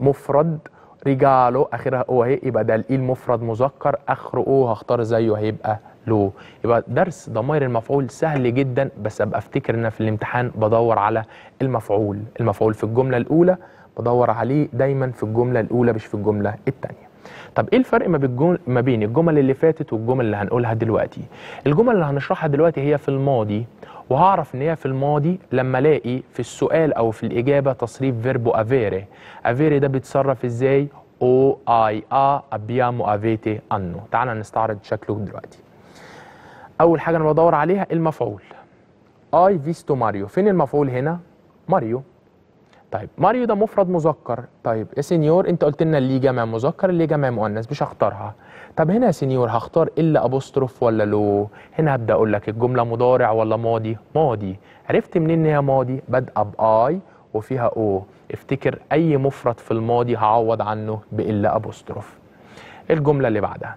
مفرد رجاله اخرها او هي يبقى ده الإل المفرد مذكر اخره او هختار زيه هيبقى له يبقى درس ضمائر المفعول سهل جدا بس ابقى افتكر ان في الامتحان بدور على المفعول المفعول في الجمله الاولى بدور عليه دايما في الجمله الاولى مش في الجمله الثانيه طب ايه الفرق ما, ما بين الجمل اللي فاتت والجمل اللي هنقولها دلوقتي الجمل اللي هنشرحها دلوقتي هي في الماضي وهعرف ان هي في الماضي لما الاقي في السؤال او في الاجابه تصريف فيربو افيري افيري ده بيتصرف ازاي او اي ا ابيامو افيتي انو تعال نستعرض شكله دلوقتي اول حاجه انا بدور عليها المفعول اي فيستو ماريو فين المفعول هنا ماريو طيب ماريو ده مفرد مذكر طيب يا سينيور انت قلت لنا اللي جمع مذكر اللي جمع مؤنث مش هختارها طب هنا يا سينيور هختار الا ابوستروف ولا لو هنا هبدا اقول لك الجمله مضارع ولا ماضي ماضي عرفت منين ان هي ماضي بادئه باي وفيها او افتكر اي مفرد في الماضي هعوض عنه بالا ابوستروف الجمله اللي بعدها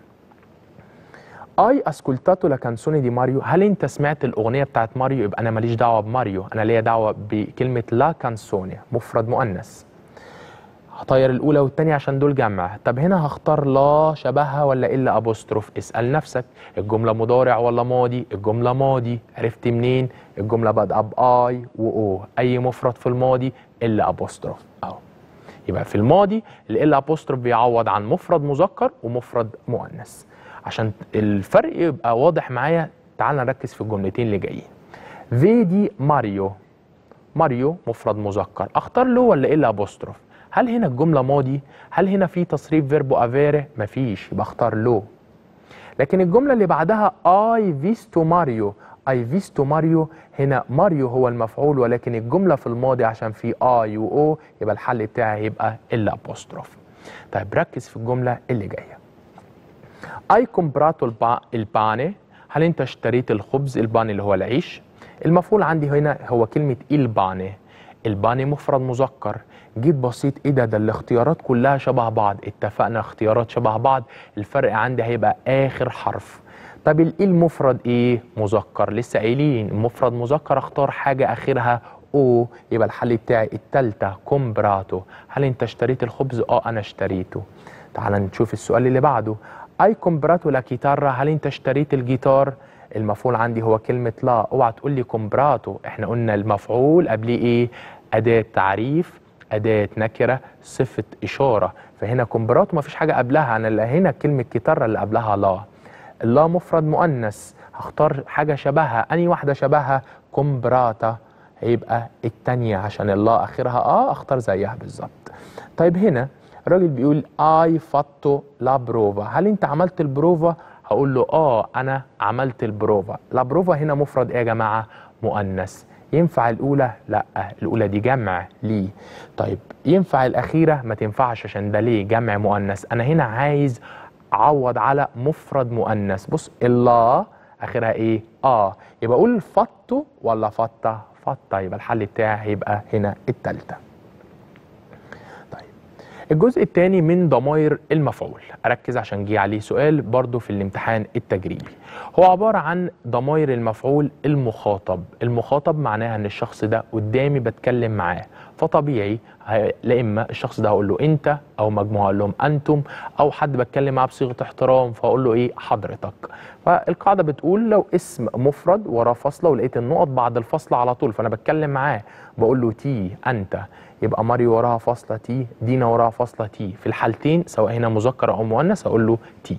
اي اسكولتاتو لا كانسوني دي ماريو هل انت سمعت الاغنيه بتاعت ماريو يبقى انا ماليش دعوه بماريو انا ليا دعوه بكلمه لا كانسوني مفرد مؤنث هطير الاولى والثانيه عشان دول جمع طب هنا هختار لا شبهها ولا الا ابوستروف اسال نفسك الجمله مضارع ولا ماضي الجمله ماضي عرفت منين الجمله بادئه باي واو اي مفرد في الماضي الا ابوستروف اهو يبقى في الماضي الا ابوستروف بيعوض عن مفرد مذكر ومفرد مؤنث عشان الفرق يبقى واضح معايا تعال نركز في الجملتين اللي جايين فيدي ماريو ماريو مفرد مذكر اختار له ولا ايه الابوستروف هل هنا الجمله ماضي هل هنا في تصريف فيربو افيري مفيش يبقى اختار له لكن الجمله اللي بعدها اي فيستو ماريو اي فيستو ماريو هنا ماريو هو المفعول ولكن الجمله في الماضي عشان في اي و او يبقى الحل بتاعي هيبقى الابوستروف طيب ركز في الجمله اللي جايه اي كومبراتو الباني هل انت اشتريت الخبز الباني اللي هو العيش المفعول عندي هنا هو كلمه الباني الباني مفرد مذكر جيت بسيط ايه ده ده الاختيارات كلها شبه بعض اتفقنا اختيارات شبه بعض الفرق عندي هيبقى اخر حرف طب الايه المفرد ايه مذكر لسه قايلين مفرد مذكر اختار حاجه اخرها او يبقى الحل بتاعي الثالثه كومبراتو هل انت اشتريت الخبز اه انا اشتريته تعال نشوف السؤال اللي بعده اي كومبراتو لا كيتارا هل انت اشتريت الجيتار المفعول عندي هو كلمة لا اوعى تقول لي كومبراتو احنا قلنا المفعول قبليه ايه أداة تعريف أداة نكرة صفة إشارة فهنا كومبراتو ما فيش حاجة قبلها أنا اللي هنا كلمة كيتارا اللي قبلها لا لا مفرد مؤنث هختار حاجة شبهها أني واحدة شبهها كومبراتا هيبقى الثانيه عشان الله آخرها آه أختار زيها بالظبط طيب هنا الراجل بيقول اي فاتو لا بروفا هل انت عملت البروفا هقول له اه انا عملت البروفا لا بروفا هنا مفرد ايه يا جماعه مؤنث ينفع الاولى لا الاولى دي جمع ليه طيب ينفع الاخيره ما تنفعش عشان ده ليه جمع مؤنث انا هنا عايز عوض على مفرد مؤنث بص الله اخرها ايه اه يبقى اقول فتو ولا فطه فطه يبقى الحل بتاعي هيبقى هنا الثالثه الجزء الثاني من ضماير المفعول أركز عشان جه عليه سؤال برضه في الامتحان التجريبي هو عبارة عن ضماير المفعول المخاطب المخاطب معناها أن الشخص ده قدامي بتكلم معاه فطبيعي لا اما الشخص ده هقول له انت او مجموعه لهم انتم او حد بتكلم معاه بصيغه احترام فاقول له ايه حضرتك فالقاعده بتقول لو اسم مفرد وراه فصله ولقيت النقط بعد الفصل على طول فانا بتكلم معاه بقول له تي انت يبقى ماري وراها فاصله تي دينا وراها فاصله تي في الحالتين سواء هنا مذكر او مؤنث اقول له تي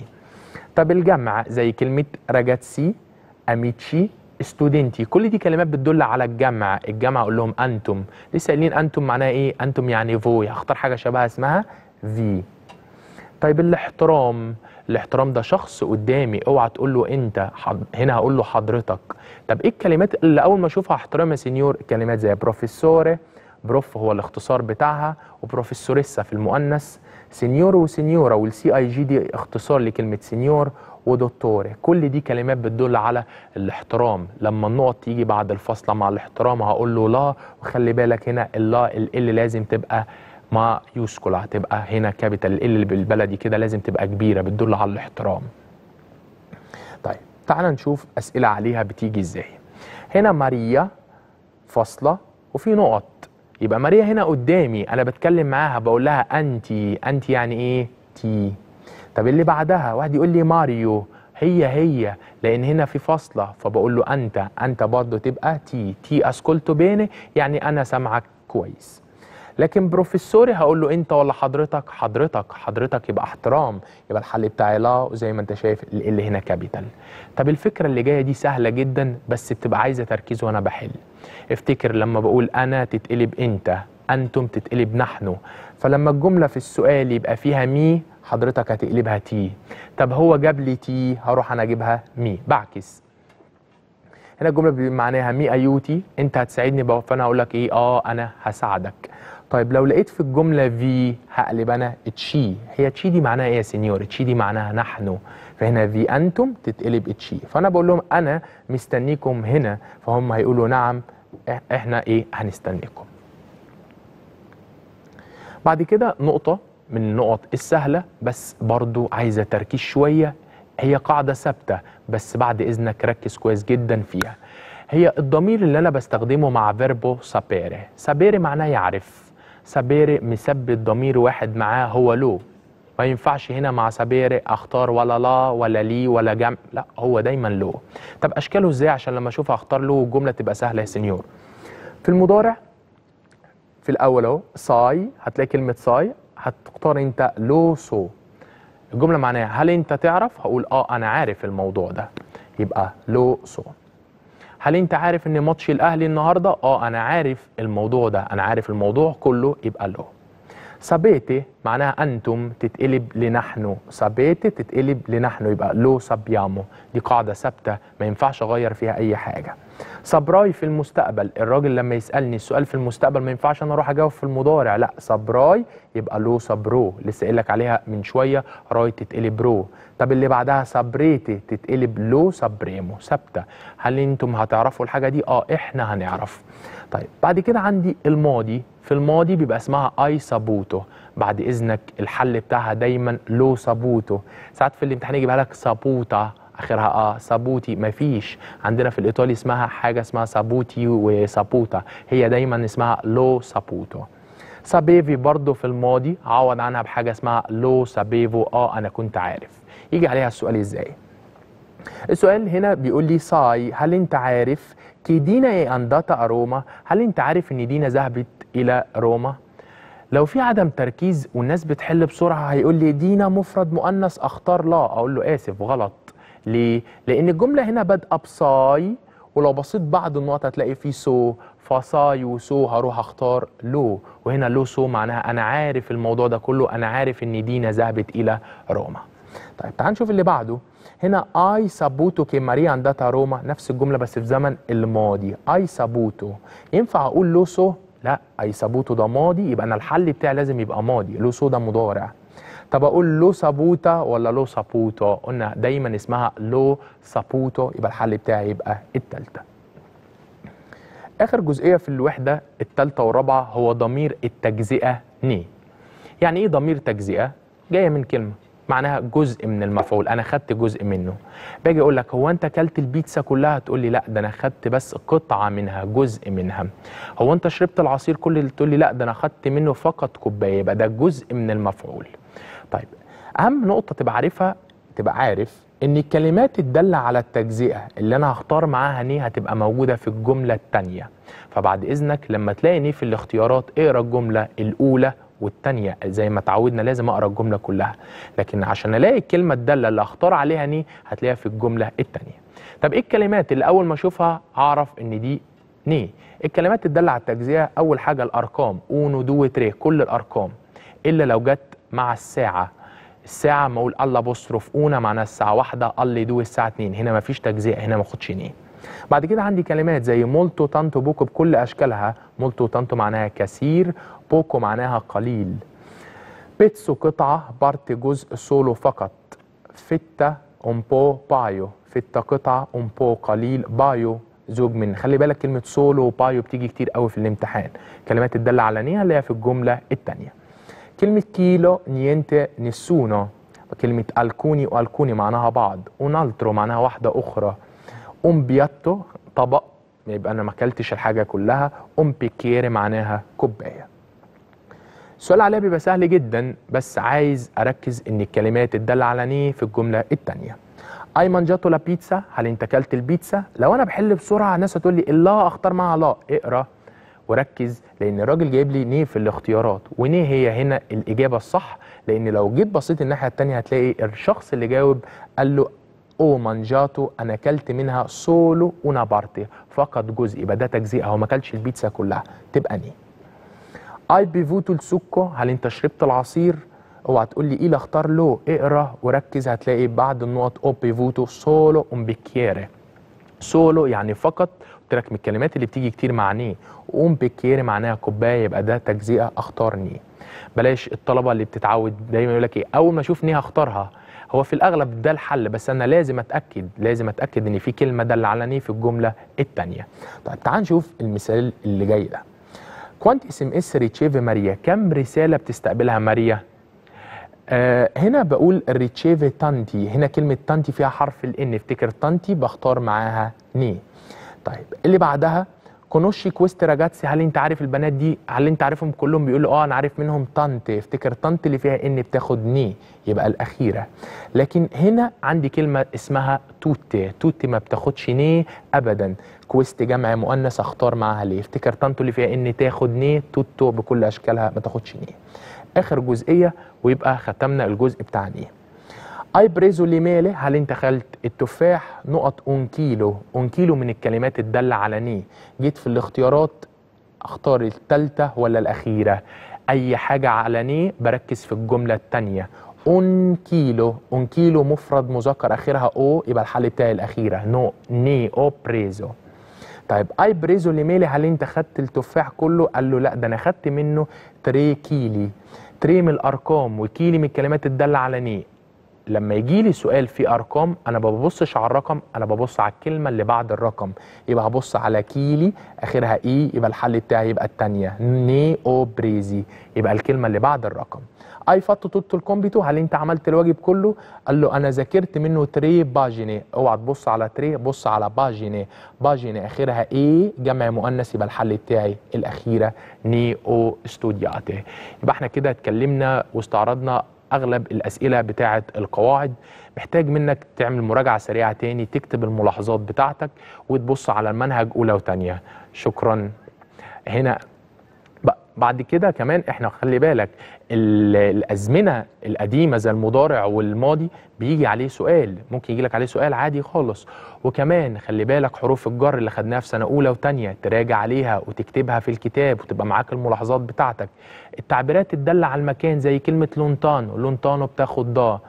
طب الجمع زي كلمه راجاتسي اميتشي ستودنتي كل دي كلمات بتدل على الجمع الجمع اقول لهم انتم لسه قايلين انتم معناها ايه انتم يعني فوي هختار حاجه شبهها اسمها في طيب الاحترام الاحترام ده شخص قدامي اوعى تقول له انت حض... هنا هقول له حضرتك طب ايه الكلمات اللي اول ما اشوفها احترام يا سينيور كلمات زي بروفيسوري بروف هو الاختصار بتاعها وبروفيسوريسا في المؤنث سينيور وسينيورا والسي اي جي دي اختصار لكلمه سينيور ودكتوره كل دي كلمات بتدل على الاحترام لما النقط تيجي بعد الفاصله مع الاحترام هقول له لا وخلي بالك هنا اللا ال لازم تبقى مع يوسكل هتبقى هنا كابيتال ال اللي بالبلدي كده لازم تبقى كبيره بتدل على الاحترام طيب تعالى نشوف اسئله عليها بتيجي ازاي هنا ماريا فاصله وفي نقط يبقى ماريا هنا قدامي انا بتكلم معاها بقول لها انت انت يعني ايه تي طب اللي بعدها واحد يقول لي ماريو هي هي لان هنا في فاصله فبقول له انت انت برضه تبقى تي تي اسكولتو بيني يعني انا سامعك كويس لكن بروفيسوري هقول له انت ولا حضرتك حضرتك حضرتك يبقى احترام يبقى الحل بتاعي لا وزي ما انت شايف اللي هنا كابيتال طب الفكره اللي جايه دي سهله جدا بس بتبقى عايزه تركيز وانا بحل افتكر لما بقول أنا تتقلب أنت أنتم تتقلب نحن فلما الجملة في السؤال يبقى فيها مي حضرتك هتقلبها تي طب هو جاب لي تي هروح أنا أجيبها مي بعكس هنا الجملة معناها مي أيوتي أنت هتساعدني فأنا هقول لك إيه آه أنا هساعدك طيب لو لقيت في الجملة في هقلب أنا تشي هي تشي دي معناها إيه يا سينيور تشي دي معناها نحن فهنا في أنتم تتقلب تشي فأنا بقول لهم أنا مستنيكم هنا فهم هيقولوا نعم احنا ايه هنستناكم بعد كده نقطه من النقط السهله بس برضو عايزه تركيز شويه هي قاعده ثابته بس بعد اذنك ركز كويس جدا فيها هي الضمير اللي انا بستخدمه مع فيربو سابيري سابيري معناه يعرف سابيري مثبت ضمير واحد معاه هو لو ما ينفعش هنا مع سبيري اختار ولا لا ولا لي ولا جمع لا هو دايما لو طب اشكاله ازاي عشان لما اشوف اختار له الجمله تبقى سهله يا سنيور في المضارع في الاول اهو ساي هتلاقي كلمه ساي هتختار انت لو سو الجمله معناها هل انت تعرف هقول اه انا عارف الموضوع ده يبقى لو سو هل انت عارف ان ماتش الاهلي النهارده اه انا عارف الموضوع ده انا عارف الموضوع كله يبقى لو سابيتي معناها انتم تتقلب لنحن سابيت تتقلب لنحن يبقى لو سابيامو دي قاعده ثابته ما ينفعش اغير فيها اي حاجه صبراي في المستقبل الراجل لما يسالني السؤال في المستقبل ما ينفعش انا اروح اجاوب في المضارع لا صبراي يبقى لو صبرو لسه قايل لك عليها من شويه راي تتقلب رو طب اللي بعدها صبريتي تتقلب لو صبريمو ثابته هل انتم هتعرفوا الحاجه دي اه احنا هنعرف طيب بعد كده عندي الماضي في الماضي بيبقى اسمها اي صابوتو بعد اذنك الحل بتاعها دايما له سابوتو ساعات في الامتحان يجيبها لك سابوتا اخرها اه صابوتي مفيش عندنا في الايطالي اسمها حاجه اسمها صابوتي وصابوتا هي دايما اسمها لو سابوتو سابيفي برضه في الماضي عوض عنها بحاجه اسمها لو سابيفو اه انا كنت عارف يجي عليها السؤال ازاي السؤال هنا بيقول لي ساي هل انت عارف كي دينا اي انداتا اروما هل انت عارف ان دينا ذهبت الى روما لو في عدم تركيز والناس بتحل بسرعه هيقول لي دينا مفرد مؤنث اختار لا اقول له اسف غلط ليه لان الجمله هنا بادئه بصاي ولو بصيت بعض النقط هتلاقي في سو فصاي وسو هروح اختار لو وهنا لو سو معناها انا عارف الموضوع ده كله انا عارف ان دينا ذهبت الى روما طيب تعال نشوف اللي بعده هنا اي سابوتو كي ماريا انداتا روما نفس الجمله بس في زمن الماضي اي سابوتو ينفع اقول لوسو لا ايثابوته ده ماضي يبقى انا الحل بتاعي لازم يبقى ماضي لو سودا مضارع طب اقول لو سابوتا ولا لو سابوتو قلنا دايما اسمها لو سابوتو يبقى الحل بتاعي يبقى التالتة اخر جزئيه في الوحده التالتة والرابعه هو ضمير التجزئه ني يعني ايه ضمير تجزئه جايه من كلمه معناها جزء من المفعول انا خدت جزء منه باجي اقول لك هو انت اكلت البيتزا كلها تقول لي لا ده انا خدت بس قطعه منها جزء منها هو انت شربت العصير كل اللي تقول لي لا ده انا خدت منه فقط كوبايه يبقى ده جزء من المفعول طيب اهم نقطه تبقى عارفها تبقى عارف ان الكلمات الداله على التجزئه اللي انا هختار معاها ني هتبقى موجوده في الجمله الثانيه فبعد اذنك لما تلاقي ني في الاختيارات اقرا الجمله الاولى والتانية زي ما اتعودنا لازم اقرا الجمله كلها لكن عشان الاقي الكلمه الداله اللي هختار عليها ني هتلاقيها في الجمله التانية طب ايه الكلمات اللي اول ما اشوفها هعرف ان دي ني إيه الكلمات الداله على التجزئه اول حاجه الارقام اونو دو تري كل الارقام الا لو جت مع الساعه الساعه ما اقول الله بصرف أونا معناها الساعه واحدة اللي دو الساعه اتنين هنا مفيش تجزئه هنا ما اخدش نيه بعد كده عندي كلمات زي مولتو تانتو بوكو بكل اشكالها مولتو تانتو معناها كثير بوكو معناها قليل بيتسو قطعة بارت جزء سولو فقط فيتا أمبو بايو فيتا قطعة أمبو قليل بايو زوج من خلي بالك كلمة سولو وبايو بتيجي كتير قوي في الامتحان كلمات تدل على نية اللي هي في الجملة التانية كلمة كيلو نينتي نسونو كلمة ألكوني وألكوني معناها بعض ونالترو معناها واحدة أخرى بياتو طبق يبقى أنا ما أكلتش الحاجة كلها بيكيري معناها كوباية السؤال عليها بيبقى سهل جدا بس عايز أركز إن الكلمات تدل على نيه في الجملة الثانيه أي مانجاتو لا بيتزا هل أنت أكلت البيتزا؟ لو أنا بحل بسرعة الناس هتقول لي الله أختار مع لا اقرأ وركز لان الراجل جايب لي نيه في الاختيارات ونيه هي هنا الاجابه الصح لان لو جيت بصيت الناحيه الثانيه هتلاقي الشخص اللي جاوب قال له او مانجاتو انا اكلت منها سولو اونا بارتي فقط جزء يبقى ده تجزئه هو ما اكلش البيتزا كلها تبقى ني اي بيفوتو السكو هل انت شربت العصير اوعى تقول لي ايه اللي اختار له اقرا وركز هتلاقي بعد النقط او بيفوتو سولو بيكيري سولو يعني فقط قلت لك من الكلمات اللي بتيجي كتير مع ني قوم بكير معناها كوبايه يبقى ده تجزئه اختار ني بلاش الطلبه اللي بتتعود دايما يقول لك ايه اول ما اشوف ني هختارها هو في الاغلب ده الحل بس انا لازم اتاكد لازم اتاكد ان في كلمه دلعلني في الجمله الثانيه طيب تعال نشوف المثال اللي جاي ده كوانت اس ام اس ريتشيف ماريا كم رساله بتستقبلها ماريا آه هنا بقول ريتشيف تانتي هنا كلمه تانتي فيها حرف الان افتكر تانتي بختار معاها ني طيب اللي بعدها كونوشي كويست راجاتسي هل انت عارف البنات دي هل انت عارفهم كلهم بيقول اه انا عارف منهم طنط افتكر طنط اللي فيها ان بتاخد ني يبقى الاخيره لكن هنا عندي كلمه اسمها توتي توتي ما بتاخدش ني ابدا كويست جمع مؤنث اختار معاها ليه افتكر طنط اللي فيها ان تاخد ني توتو بكل اشكالها ما تاخدش ني اخر جزئيه ويبقى ختمنا الجزء بتاع نيه هايبريزوليميلي هل انت خلت التفاح نقط اون كيلو اون كيلو من الكلمات الدالة على ني جيت في الاختيارات اختار التالتة ولا الاخيرة اي حاجة على ني بركز في الجملة التانية اون كيلو اون كيلو مفرد مذكر اخرها او يبقى الحل بتاعي الاخيره نو ني او بريزو طيب اي بريزو اللي ميلي هل انت خدت التفاح كله قال له لا ده انا خدت منه تري كيلي تري من الارقام وكيلي من الكلمات الداله على ني لما يجي لي سؤال فيه ارقام انا ما ببصش على الرقم انا ببص على الكلمه اللي بعد الرقم يبقى هبص على كيلي اخرها اي e، يبقى الحل بتاعي يبقى الثانيه ني او بريزي يبقى الكلمه اللي بعد الرقم اي فط توت الكومبيتو هل انت عملت الواجب كله قال له انا ذاكرت منه تري باجيني اوعى تبص على تري بص على باجيني باجيني اخرها اي e، جمع مؤنث يبقى الحل بتاعي الاخيره ني او ستودياتي يبقى احنا كده اتكلمنا واستعرضنا اغلب الاسئله بتاعه القواعد محتاج منك تعمل مراجعه سريعه تاني تكتب الملاحظات بتاعتك وتبص على المنهج اولى وثانيه شكرا هنا بعد كده كمان احنا خلي بالك الازمنه القديمه زي المضارع والماضي بيجي عليه سؤال ممكن يجي لك عليه سؤال عادي خالص وكمان خلي بالك حروف الجر اللي خدناها في سنه اولى وثانيه تراجع عليها وتكتبها في الكتاب وتبقى معاك الملاحظات بتاعتك التعبيرات الداله على المكان زي كلمه لونتان لونتانو بتاخد ضا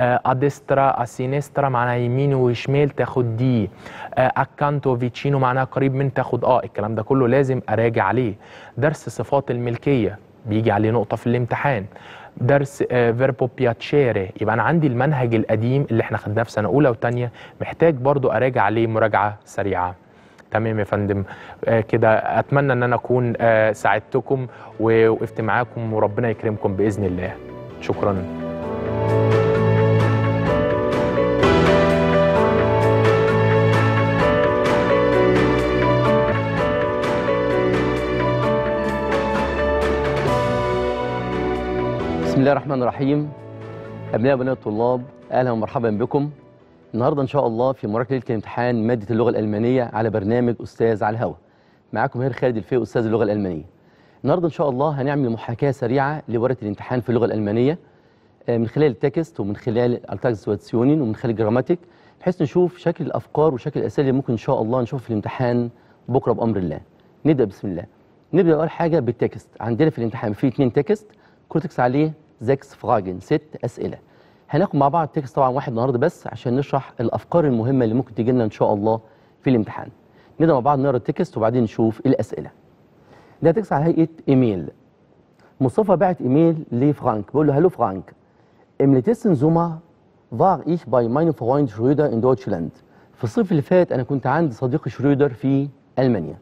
ادسترا اسينسترا معناها يمين وشمال تاخد دي اكانتو فيتشينو معناها قريب من تاخد اه الكلام ده كله لازم اراجع عليه درس صفات الملكيه بيجي عليه نقطه في الامتحان درس فيربو بياتشيري يبقى انا عندي المنهج القديم اللي احنا خدناه في سنه اولى وثانيه محتاج برضو اراجع عليه مراجعه سريعه تمام يا فندم آه، كده اتمنى ان انا اكون آه، ساعدتكم ووقفت معاكم وربنا يكرمكم باذن الله شكرا بسم الله الرحمن الرحيم أبناء وبنات الطلاب أهلا ومرحبا بكم النهاردة إن شاء الله في مراكز ليلة الامتحان مادة اللغة الألمانية على برنامج أستاذ على الهوى معاكم هير خالد الفي أستاذ اللغة الألمانية النهاردة إن شاء الله هنعمل محاكاة سريعة لورقة الامتحان في اللغة الألمانية آه، من خلال التكست ومن خلال التاكسواتسيونين ومن خلال الجراماتيك بحيث نشوف شكل الأفكار وشكل الأسئلة اللي ممكن إن شاء الله نشوفها في الامتحان بكرة بأمر الله نبدأ بسم الله نبدأ أول حاجة بالتكست عندنا في الامتحان في اثنين تكست كورتكس عليه 6 فراجن ست اسئله هناخد مع بعض تكست طبعا واحد النهارده بس عشان نشرح الافكار المهمه اللي ممكن تجي لنا ان شاء الله في الامتحان نبدا مع بعض نقرا التكست وبعدين نشوف الاسئله ده تكست على هيئه ايميل مصطفى بعت ايميل لفرانك بيقول له هلو فرانك ام لتسن زوما فار ايش باي ماين فرويند شرودر ان دوتشلاند في الصيف اللي فات انا كنت عند صديقي شرودر في المانيا.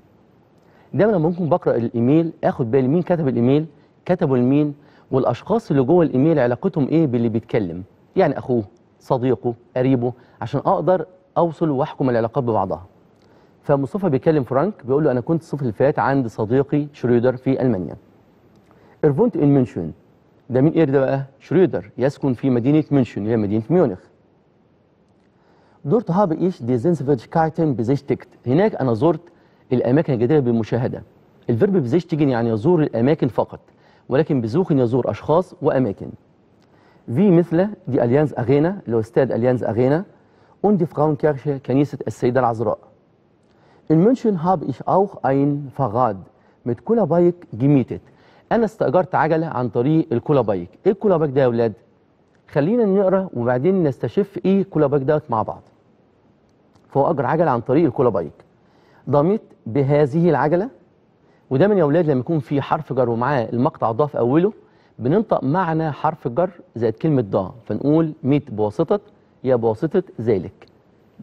دايما لما ممكن بقرا الايميل اخد بالي مين كتب الايميل، كتبه لمين، والاشخاص اللي جوه الايميل علاقتهم ايه باللي بيتكلم يعني اخوه صديقه قريبه عشان اقدر اوصل واحكم العلاقات ببعضها فمصطفى بيكلم فرانك بيقول له انا كنت الصيف اللي فات عند صديقي شريدر في المانيا ارفونت ان منشن ده مين اير ده بقى شريدر يسكن في مدينه منشن هي مدينه ميونخ دورت هاب ايش دي زنسفيج كايتن بزيشتكت هناك انا زرت الاماكن الجديده بالمشاهده الفيرب بزيشتجن يعني يزور الاماكن فقط ولكن بزوخ يزور أشخاص وأماكن في مثل دي أليانز أغينا اللي أليانز أغينا und فراون Frauenkirche كنيسة السيدة العذراء In هاب إيش أوخ أين ein مت كولا بايك gemietet. أنا استأجرت عجلة عن طريق الكولا بايك إيه الكولا بايك ده يا ولاد؟ خلينا نقرا وبعدين نستشف إيه الكولا بايك ده مع بعض. فهو أجر عجلة عن طريق الكولا بايك ضميت بهذه العجلة ودايما يا اولاد لما يكون في حرف جر ومعاه المقطع ضاف اوله بننطق معنى حرف الجر زائد كلمه ضا فنقول ميت بواسطه يا بواسطه ذلك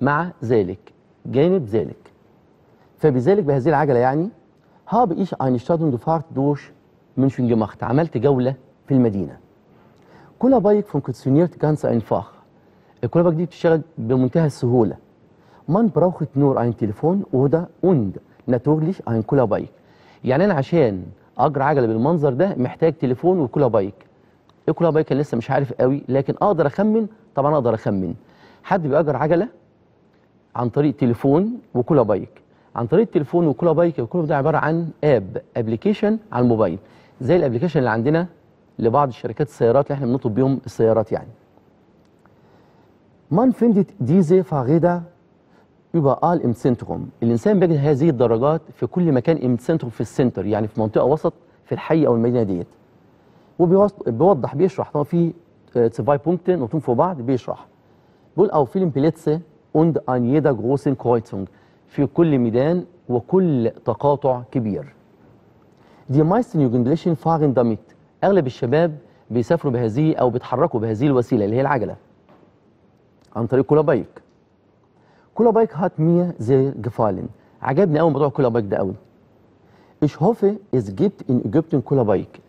مع ذلك جانب ذلك فبذلك بهذه العجله يعني habe ايش eine دو فارت دوش من München عملت جولة في المدينة. كولابايك فونكسيونيرت فاخ einfach. بايك دي بتشتغل بمنتهى السهولة. براوخت نور اين تليفون ودا اوند ناتورليش اين كولا بايك يعني انا عشان اجر عجله بالمنظر ده محتاج تليفون وكولا بايك الكولا بايك انا لسه مش عارف قوي لكن اقدر اخمن طبعا اقدر اخمن حد بيأجر عجله عن طريق تليفون وكولا بايك عن طريق التليفون وكولا بايك وكولا ده عباره عن اب ابلكيشن على الموبايل زي الابلكيشن اللي عندنا لبعض شركات السيارات اللي احنا بنطلب بيهم السيارات يعني Man findet ديزي Fahrräder بيبقى ال ام سنتروم الإنسان بيجد هذه الدرجات في كل مكان ام سنتروم في السنتر يعني في منطقة وسط في الحي أو المدينة ديت وبيوضح بيشرح طبعا في zwei بونكتن نقطتين فوق بعض بيشرح بيقول او فيلم بليتس und an jeder großen كويتسونج في كل ميدان وكل تقاطع كبير دي meisten Jugendlichen fahren داميت أغلب الشباب بيسافروا بهذه أو بيتحركوا بهذه الوسيلة اللي هي العجلة عن طريق كولابايك كولا بايك هات 100 زي جفالن عجبني قوي موضوع كولا بايك ده قوي ايش هوفي از gibt ان ايجيبتن كولا بايك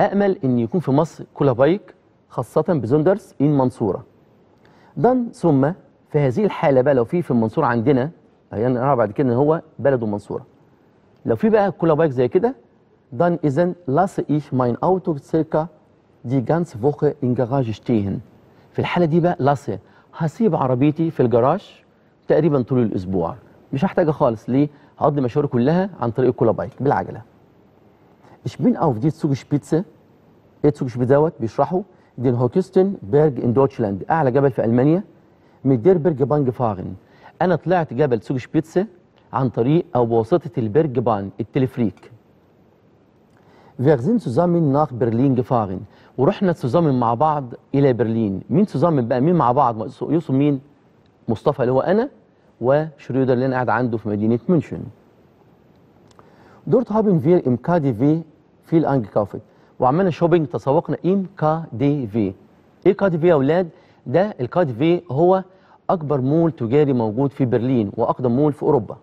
أأمل أن يكون في مصر كولا بايك خاصة بزوندرز إن منصورة دان ثم في هذه الحالة بقى لو في في المنصورة عندنا يعني انا بعد كده إن هو بلد المنصورة لو في بقى كولا بايك زي كده دان إذن لاس ايش ماين اوتو سيركا دي جانس فوخه ان جراج ستيهن في الحالة دي بقى لاس هسيب عربيتي في الجراج تقريبا طول الاسبوع مش هحتاجة خالص ليه هقضي مشواري كلها عن طريق الكولابايك بالعجله Ich اوف دي تسوق بيتزا إيه Zugspitze دوت بيشرحوا دين هوكستن بيرج ان دوتشلاند أعلى جبل في ألمانيا من دير بيرج بانج فاغن أنا طلعت جبل بيتزا عن طريق أو بواسطة البرج بان التلفريك Wir sind zusammen nach Berlin ورحنا zusammen مع بعض إلى برلين مين zusammen بقى مين مع بعض يقصد مين؟ مصطفى اللي هو انا وشريودر اللي انا قاعد عنده في مدينه مünchen دورت هابن فير ام كا دي في في كافي وعملنا شوبينج تسوقنا ام كا دي في ايه كا دي في يا اولاد ده الكا دي في هو اكبر مول تجاري موجود في برلين واقدم مول في اوروبا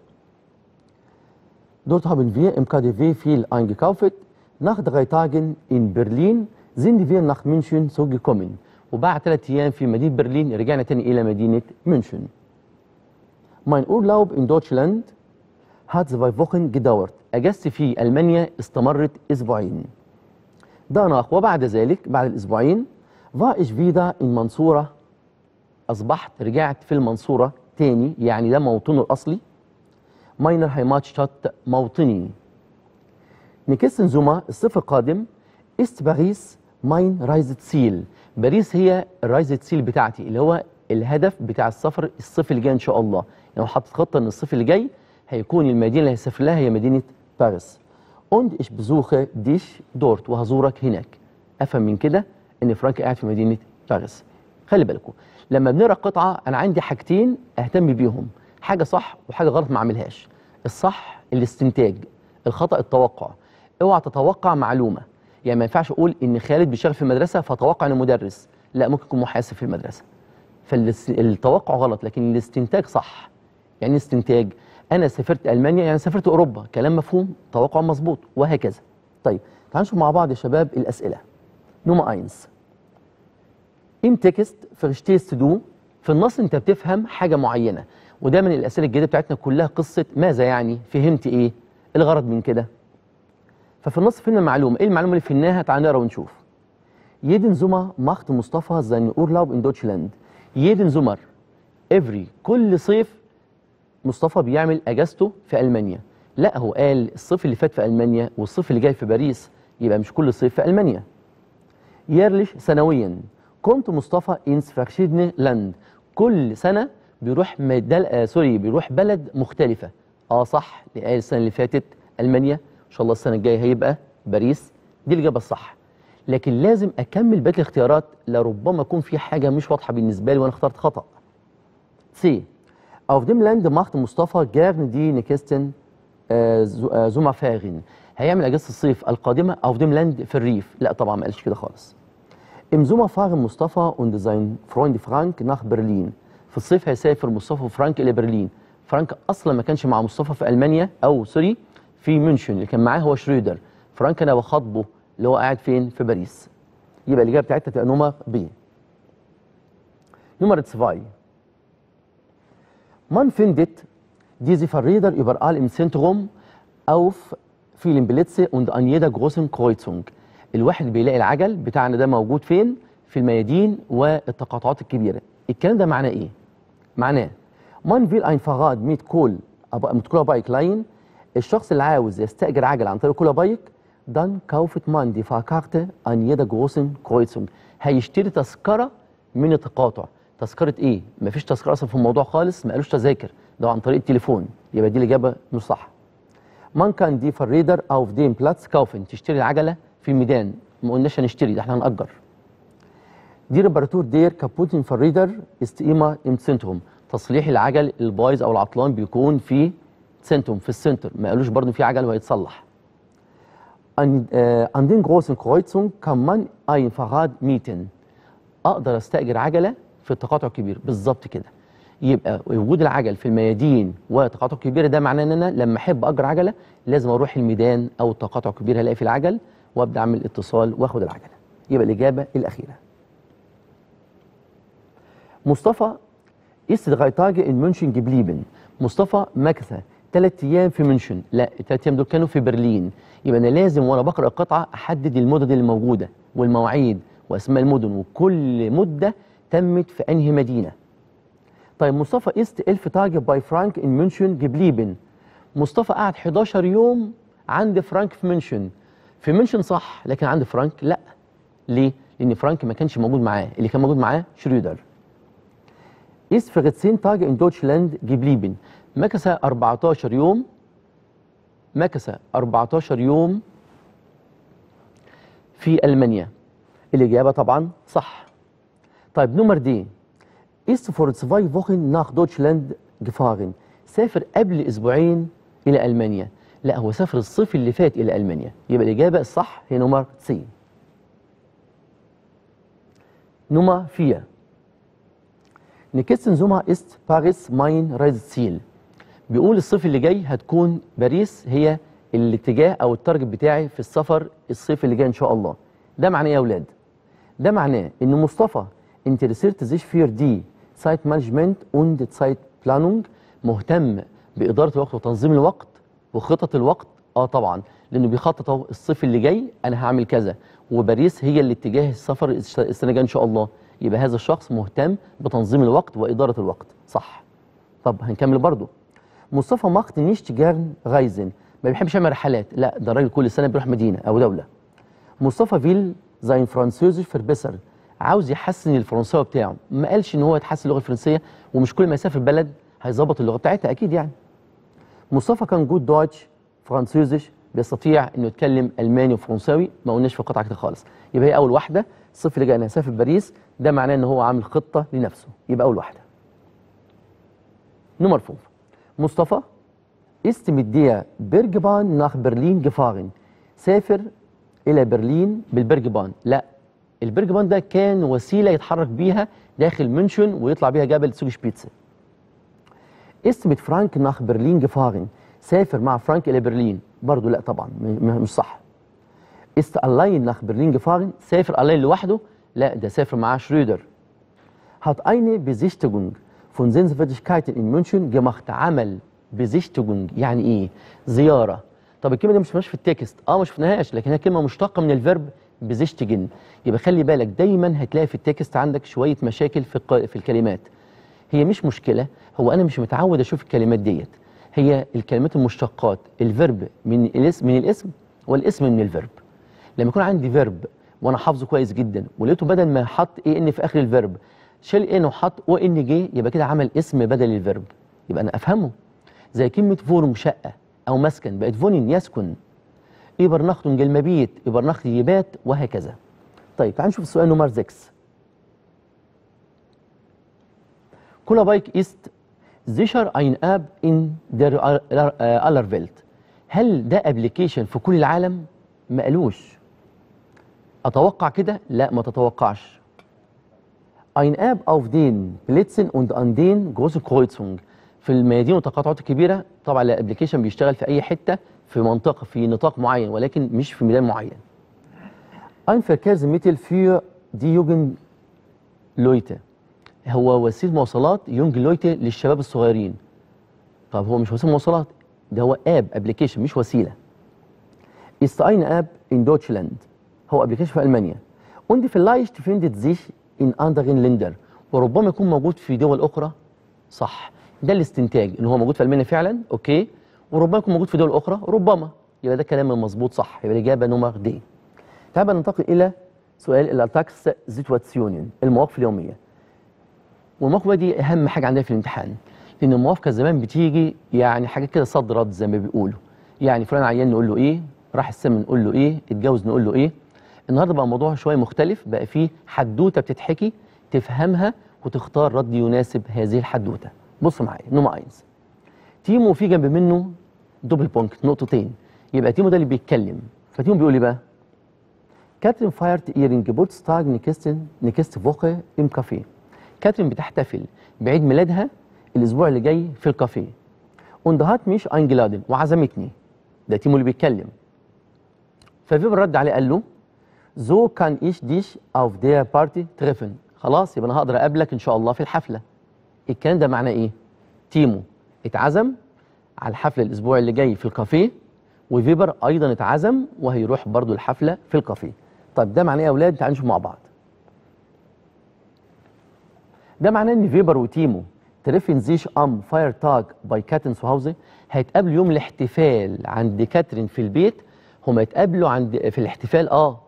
كا دي في في الانج كافي ناخد Nach ان برلين زين دي فير ناخ nach سوجي كومين وبعد ثلاث ايام في مدينه برلين رجعنا تاني الى مدينه ميونشن. ماين اورلاوب ان دوتشلاند هات زفاي فوخن جداورت اجازتي في المانيا استمرت اسبوعين. داناخ وبعد ذلك بعد الاسبوعين فايش فيدا wieder منصوره اصبحت رجعت في المنصوره تاني يعني ده موطنه الاصلي. Meine Heimatstadt موطني. نكسن زوما الصف القادم باريس ماين رايزت سيل باريس هي الرايز تسيل بتاعتي اللي هو الهدف بتاع السفر الصيف اللي جاي ان شاء الله يعني حاطط خطه ان الصيف اللي جاي هيكون المدينه اللي هسافر لها هي مدينه باريس اوند ايش بزوخه ديش دورت وهزورك هناك افهم من كده ان فرانك قاعد في مدينه باريس خلي بالكم لما بنقرا قطعه انا عندي حاجتين اهتم بيهم حاجه صح وحاجه غلط ما اعملهاش الصح الاستنتاج الخطا التوقع اوعى تتوقع معلومه يعني ما ينفعش اقول ان خالد بيشتغل في المدرسه فتوقع انه مدرس لا ممكن يكون محاسب في المدرسه فالتوقع غلط لكن الاستنتاج صح يعني إيه استنتاج انا سافرت المانيا يعني سافرت اوروبا كلام مفهوم توقع مظبوط وهكذا طيب تعالوا نشوف مع بعض يا شباب الاسئله نوما اينز ام تكست فيرشتيست دو في النص انت بتفهم حاجه معينه وده من الاسئله الجديده بتاعتنا كلها قصه ماذا يعني فهمت ايه الغرض من كده ففي النص فينا معلومه ايه المعلومه اللي فيناها تعال نقرا ونشوف يدن Sommer ماخت مصطفى زين اورلاوب ان دوتشلاند يدن زومر افري كل صيف مصطفى بيعمل اجازته في المانيا. لا هو قال الصيف اللي فات في المانيا والصيف اللي جاي في باريس يبقى مش كل صيف في المانيا. يرلش سنويا كنت مصطفى انس فاكشيدن لاند كل سنه بيروح مدل... آه سوري بيروح بلد مختلفه. اه صح قال السنه اللي فاتت المانيا ان شاء الله السنه الجايه هيبقى باريس دي الاجابه الصح لكن لازم اكمل باقي الاختيارات لربما يكون في حاجه مش واضحه بالنسبه لي وانا اخترت خطا سي اوف ديم لاند ماخت مصطفى دي نيكستن زوما فاغن هيعمل اجازه الصيف القادمه اوف ديم لاند في الريف لا طبعا ما قالش كده خالص ام زوما فاغن مصطفى اون ديزاين فرويند فرانك ناخ برلين في الصيف هيسافر مصطفى وفرانك الى برلين فرانك اصلا ما كانش مع مصطفى في المانيا او سوري في ميونشن اللي كان معاه هو شرودر فرانك انا بخاطبه اللي هو قاعد فين في باريس يبقى الاجابه بتاعتنا تبقى نومه بي نمرة 2 Man findet diese Verräter überall im Zentrum auf vielen Plätzen und an jeder جروسن Kreuzung. الواحد بيلاقي العجل بتاعنا ده موجود فين؟ في الميادين والتقاطعات الكبيرة. الكلام ده معناه إيه؟ معناه مان فيل اين فغاد ميت كول ميت كول bei Klein الشخص اللي عاوز يستأجر عجل عن طريق كولا بايك دان كوفت ماندي فاكارت ان يدا جوسن كويتسون هيشتري تذكرة من التقاطع تذكرة ايه؟ مفيش تذكرة اصلا في الموضوع خالص ما قالوش تذاكر ده عن طريق التليفون يبقى دي الإجابة مش صح مان كان دي فريدر أو في ديم بلاتس كوفن تشتري العجلة في الميدان ما قلناش هنشتري ده احنا هنأجر دي ريباراتور دير كابوتين فريدر استقيمة امتسنتهم تصليح العجل البايظ أو العطلان بيكون في سنتوم في السنتر ما قالوش برضه في عجل وهيتصلح ان äh, an den großen Kreuzungen kann man ein اقدر استاجر عجله في التقاطع الكبير بالظبط كده يبقى وجود العجل في الميادين والتقاطع الكبير ده معناه ان انا لما احب اجر عجله لازم اروح الميدان او التقاطع الكبير هلاقي في العجل وابدا اعمل اتصال واخد العجله يبقى الاجابه الاخيره مصطفى ايست drei ان in جبليبن مصطفى مكث ثلاث ايام في منشن لا الثلاث ايام دول كانوا في برلين يبقى انا لازم وانا بقرا القطعه احدد المدن اللي موجوده والمواعيد واسماء المدن وكل مده تمت في انهي مدينه طيب مصطفى ايست الف تاج باي فرانك ان منشن جبليبن مصطفى قعد 11 يوم عند فرانك في منشن في منشن صح لكن عند فرانك لا ليه لان فرانك ما كانش موجود معاه اللي كان موجود معاه شريدر ist für تاج ان دوتشلاند جبليبن مكث 14 يوم مكث 14 يوم في ألمانيا الإجابة طبعا صح طيب نمر دي ist vor zwei Wochen nach Deutschland gefahren سافر قبل أسبوعين إلى ألمانيا لا هو سافر الصيف اللي فات إلى ألمانيا يبقى الإجابة الصح هي نمر سي نمر 4 Eine زوما ist Paris mein Reiseziel بيقول الصيف اللي جاي هتكون باريس هي الاتجاه او التارجت بتاعي في السفر الصيف اللي جاي ان شاء الله ده معناه ايه يا اولاد ده معناه ان مصطفى انت ريسيرت زيش فير دي سايت مانجمنت اند سايت بلانونج مهتم باداره الوقت وتنظيم الوقت وخطط الوقت اه طبعا لانه بيخطط اهو الصيف اللي جاي انا هعمل كذا وباريس هي الاتجاه السفر السنه الجايه ان شاء الله يبقى هذا الشخص مهتم بتنظيم الوقت واداره الوقت صح طب هنكمل برضه مصطفى مخت نيشت جارن غايزن ما بيحبش يعمل رحلات لا ده راجل كل سنه بيروح مدينه او دوله مصطفى فيل زين فرانسيوز فربسر عاوز يحسن الفرنساوي بتاعه ما قالش ان هو يتحسن اللغه الفرنسيه ومش كل ما يسافر بلد هيظبط اللغه بتاعتها اكيد يعني مصطفى كان جود دويتش فرانسيوزش بيستطيع انه يتكلم الماني وفرنساوي ما قلناش في القطعه كده خالص يبقى هي اول واحده الصف اللي جاي انا هسافر باريس ده معناه ان هو عامل خطه لنفسه يبقى اول واحده نمر فوق مصطفى ist mit der برلين جفاغن سافر إلى برلين بالبرجبان لا البرجبان ده كان وسيلة يتحرك بيها داخل منشن ويطلع بيها جبل سوق شبيتزا استمد فرانك ناخ برلين جفاغن سافر مع فرانك إلى برلين برضه لا طبعا مش صح است allein ناخ برلين جفاغن سافر اللاين لوحده لا ده سافر معاه شرودر هات eine Besichtigung von Sehenswürdigkeiten in München gemacht عمل Besichtigung, يعني ايه زياره طب الكلمه دي مش شفناهاش في التكست اه ما شفناهاش لكن هي كلمه مشتقه من الفيرب بزيشتجن يبقى خلي بالك دايما هتلاقي في التكست عندك شويه مشاكل في في الكلمات هي مش مشكله هو انا مش متعود اشوف الكلمات ديت هي الكلمات المشتقات الفيرب من الاسم من الاسم والاسم من الفيرب لما يكون عندي فيرب وانا حافظه كويس جدا ولقيته بدل ما حط اي ان في اخر الفيرب شال ان إيه وحط او ان جي يبقى كده عمل اسم بدل الفيرب يبقى انا افهمه زي كلمه فورم شقه او مسكن بقت فونين يسكن ايبرنخت جلمبيت ايبرنخت يبات وهكذا طيب تعال نشوف السؤال نمر 6 بايك ايست زيشر اين اب ان دير الارفيلت آه، هل ده ابلكيشن في كل العالم ما قالوش اتوقع كده لا ما تتوقعش Ein Erb auf den Plätzen und an den großen Kreuzungen. في الميادين والتقاطعات الكبيره طبعا الابلكيشن بيشتغل في اي حته في منطقه في نطاق معين ولكن مش في ميدان معين. Ein Verkehrsmittel für die Jugend Leute هو وسيله مواصلات يونج لويته للشباب الصغيرين. طب هو مش وسيله مواصلات ده هو اب ابلكيشن مش وسيله. Ist ein App in Deutschland هو ابلكيشن في المانيا. Und vielleicht findet sich ان anderen ليندر وربما يكون موجود في دول أخرى صح ده الاستنتاج ان هو موجود في المانيا فعلا اوكي وربما يكون موجود في دول اخرى ربما يبقى ده كلام مظبوط صح يبقى الاجابه نمر دي تعال ننتقل الى سؤال التاكس سيتواسيونين المواقف اليوميه والمواقف دي اهم حاجه عندنا في الامتحان لان المواقف زمان بتيجي يعني حاجات كده صدرات زي ما بيقولوا يعني فلان عيان نقول له ايه راح السم نقول له ايه اتجوز نقول له ايه النهارده بقى الموضوع شويه مختلف بقى فيه حدوته بتتحكي تفهمها وتختار رد يناسب هذه الحدوته بص معايا نوم اينز تيمو في جنب منه دوبل بونكت نقطتين يبقى تيمو ده اللي بيتكلم فتيمو بيقول ايه بقى كاترين فايرت بوت بوتستاج نيكستن نيكست فوخه ام كافيه كاترين بتحتفل بعيد ميلادها الاسبوع اللي جاي في الكافيه هات مش اينجلادن وعزمتني ده تيمو اللي بيتكلم ففيبر رد عليه قال له so kann ich dich auf der Party treffen خلاص يبقى انا هقدر اقابلك ان شاء الله في الحفله الكلام ده معناه ايه تيمو اتعزم على الحفله الاسبوع اللي جاي في الكافيه وفيبر ايضا اتعزم وهيروح برضو الحفله في الكافيه طب ده معناه ايه يا اولاد تعالوا نشوف مع بعض ده معناه ان فيبر وتيمو تريفن زيش ام فاير تاج باي كاتن سوهاوزي هيتقابلوا يوم الاحتفال عند كاترين في البيت هما يتقابلوا عند في الاحتفال اه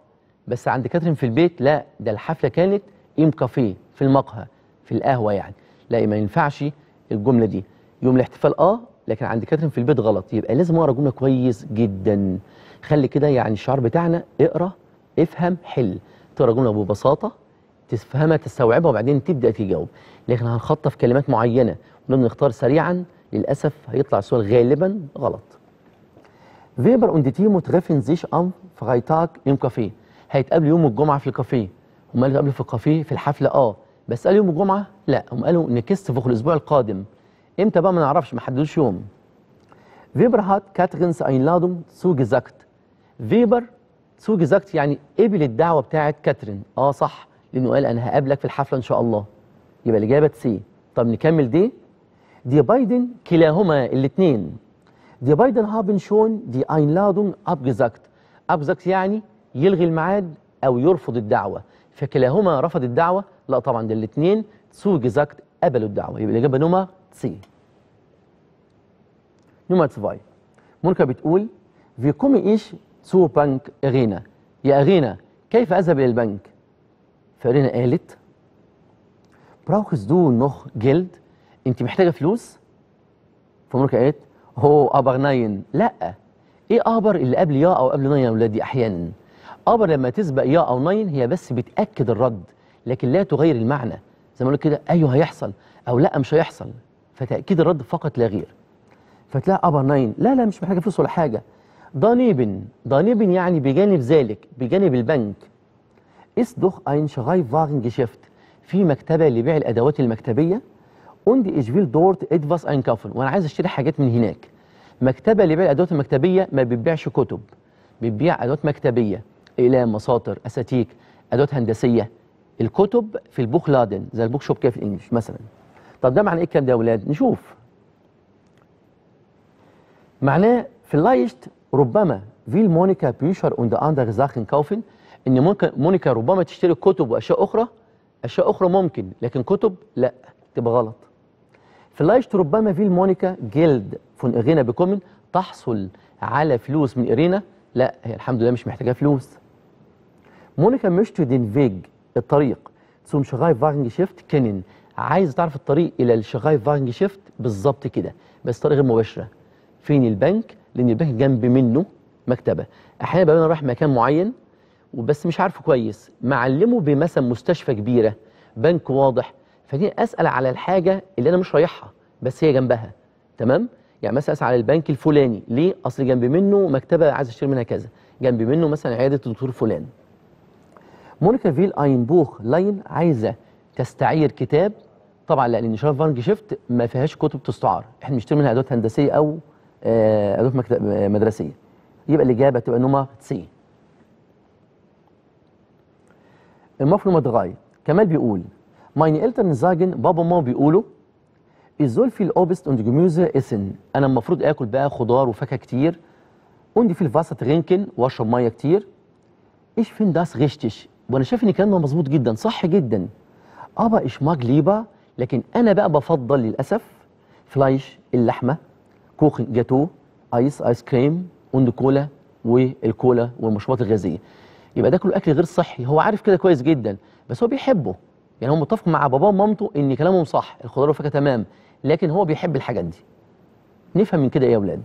بس عند كاترين في البيت لا ده الحفله كانت ام كافيه في المقهى في القهوه يعني لا ما ينفعش الجمله دي يوم الاحتفال اه لكن عند كاترين في البيت غلط يبقى لازم اقرا جمله كويس جدا خلي كده يعني الشعار بتاعنا اقرا افهم حل تقرا جمله ببساطه تفهمها تستوعبها وبعدين تبدا تجاوب لكن هنخطف كلمات معينه ونبدا نختار سريعا للاسف هيطلع السؤال غالبا غلط فيبر und die Team treffen sich am Freitag im هيتقابلوا يوم الجمعه في الكافيه هم قالوا يتقابلوا في الكافيه في الحفله اه بس قالوا يوم الجمعه لا هم قالوا نكست فوق الاسبوع القادم امتى بقى ما نعرفش ما حددوش يوم فيبر هات كاترينز اينلادوم جزاكت فيبر جزاكت يعني قبل الدعوه بتاعه كاترين اه صح لانه قال انا هقابلك في الحفله ان شاء الله يبقى الاجابه سي طب نكمل دي دي بايدن كلاهما الاثنين دي بايدن هابن شون دي اينلادوم ابجزاكت ابجزاكت يعني يلغي الميعاد او يرفض الدعوه فكلاهما رفض الدعوه لا طبعا ده الاثنين سو جزاكت قبلوا الدعوه يبقى الاجابه نوما سي نوما سباي مونكا بتقول في كومي ايش سو بانك اغينا يا اغينا كيف أذهب إلى البنك فأرينا قالت براوكس دو نوخ جلد أنت محتاجة فلوس فمونكا قالت هو أبر ناين لا إيه أبر اللي قبل يا أو قبل ناين يا أولادي أحيانا ابر لما تسبق يا او ناين هي بس بتاكد الرد لكن لا تغير المعنى زي ما كده ايوه هيحصل او لا مش هيحصل فتاكيد الرد فقط لا غير فتلاقي ابر ناين لا لا مش محتاجه فلوس ولا حاجه daneben daneben يعني بجانب ذلك بجانب البنك إس أين doch فاغن جيشيفت في مكتبه لبيع الادوات المكتبيه إيش فيل دورت إدفاس أين كافن وانا عايز اشتري حاجات من هناك مكتبه لبيع الادوات المكتبيه ما بتبيعش كتب بتبيع ادوات مكتبيه الى مصادر اساتيك ادوات هندسيه الكتب في البوخ لادن زي البوك شوب كده في الانجليش مثلا طب ده معنى ايه الكلام ده يا اولاد نشوف معناه في اللايشت ربما فيل مونيكا بيشر اون ذا اندر زاخن كوفن ان مونيكا مونيكا ربما تشتري كتب واشياء اخرى اشياء اخرى ممكن لكن كتب لا تبقى غلط فلايشت ربما فيل مونيكا جلد فون ايرينا بكومن تحصل على فلوس من ايرينا لا هي الحمد لله مش محتاجه فلوس مونيكا مشت دين فيج الطريق شغاي zum شيفت كنن عايز تعرف الطريق الى الشغاي شيفت بالظبط كده بس طريق غير مباشره فين البنك لان البنك جنب منه مكتبه احيانا بقى انا رايح مكان معين وبس مش عارفه كويس معلمه بمثلا مستشفى كبيره بنك واضح فجيت اسال على الحاجه اللي انا مش رايحها بس هي جنبها تمام يعني مثلا اسال على البنك الفلاني ليه اصل جنب منه مكتبه عايز اشتري منها كذا جنب منه مثلا عياده الدكتور فلان مونيكا فيل اينبوخ لاين عايزه تستعير كتاب طبعا لان شرف فان جيشفت ما فيهاش كتب تستعار احنا بنشتري منها ادوات هندسيه او آه، ادوات مدرسيه يبقى الاجابه تبقى نمرة سي المفروض مدغاي كمال بيقول ماين التن زاجن بابا ما بيقولوا في الاوبست اند اسن انا المفروض اكل بقى خضار وفاكهه كتير اوندي في Wasser trinken واشرب ميه كتير ايش فين داس غشتش وانا شايف ان كلامنا مظبوط جدا صح جدا ابا اشماج ليبا لكن انا بقى بفضل للاسف فلايش اللحمه كوخ جاتو ايس ايس كريم اوند كولا والكولا والمشروبات الغازيه يبقى ده كله اكل غير صحي هو عارف كده كويس جدا بس هو بيحبه يعني هو متفق مع باباه ومامته ان كلامهم صح الخضار والفاكهه تمام لكن هو بيحب الحاجات دي نفهم من كده ايه يا اولاد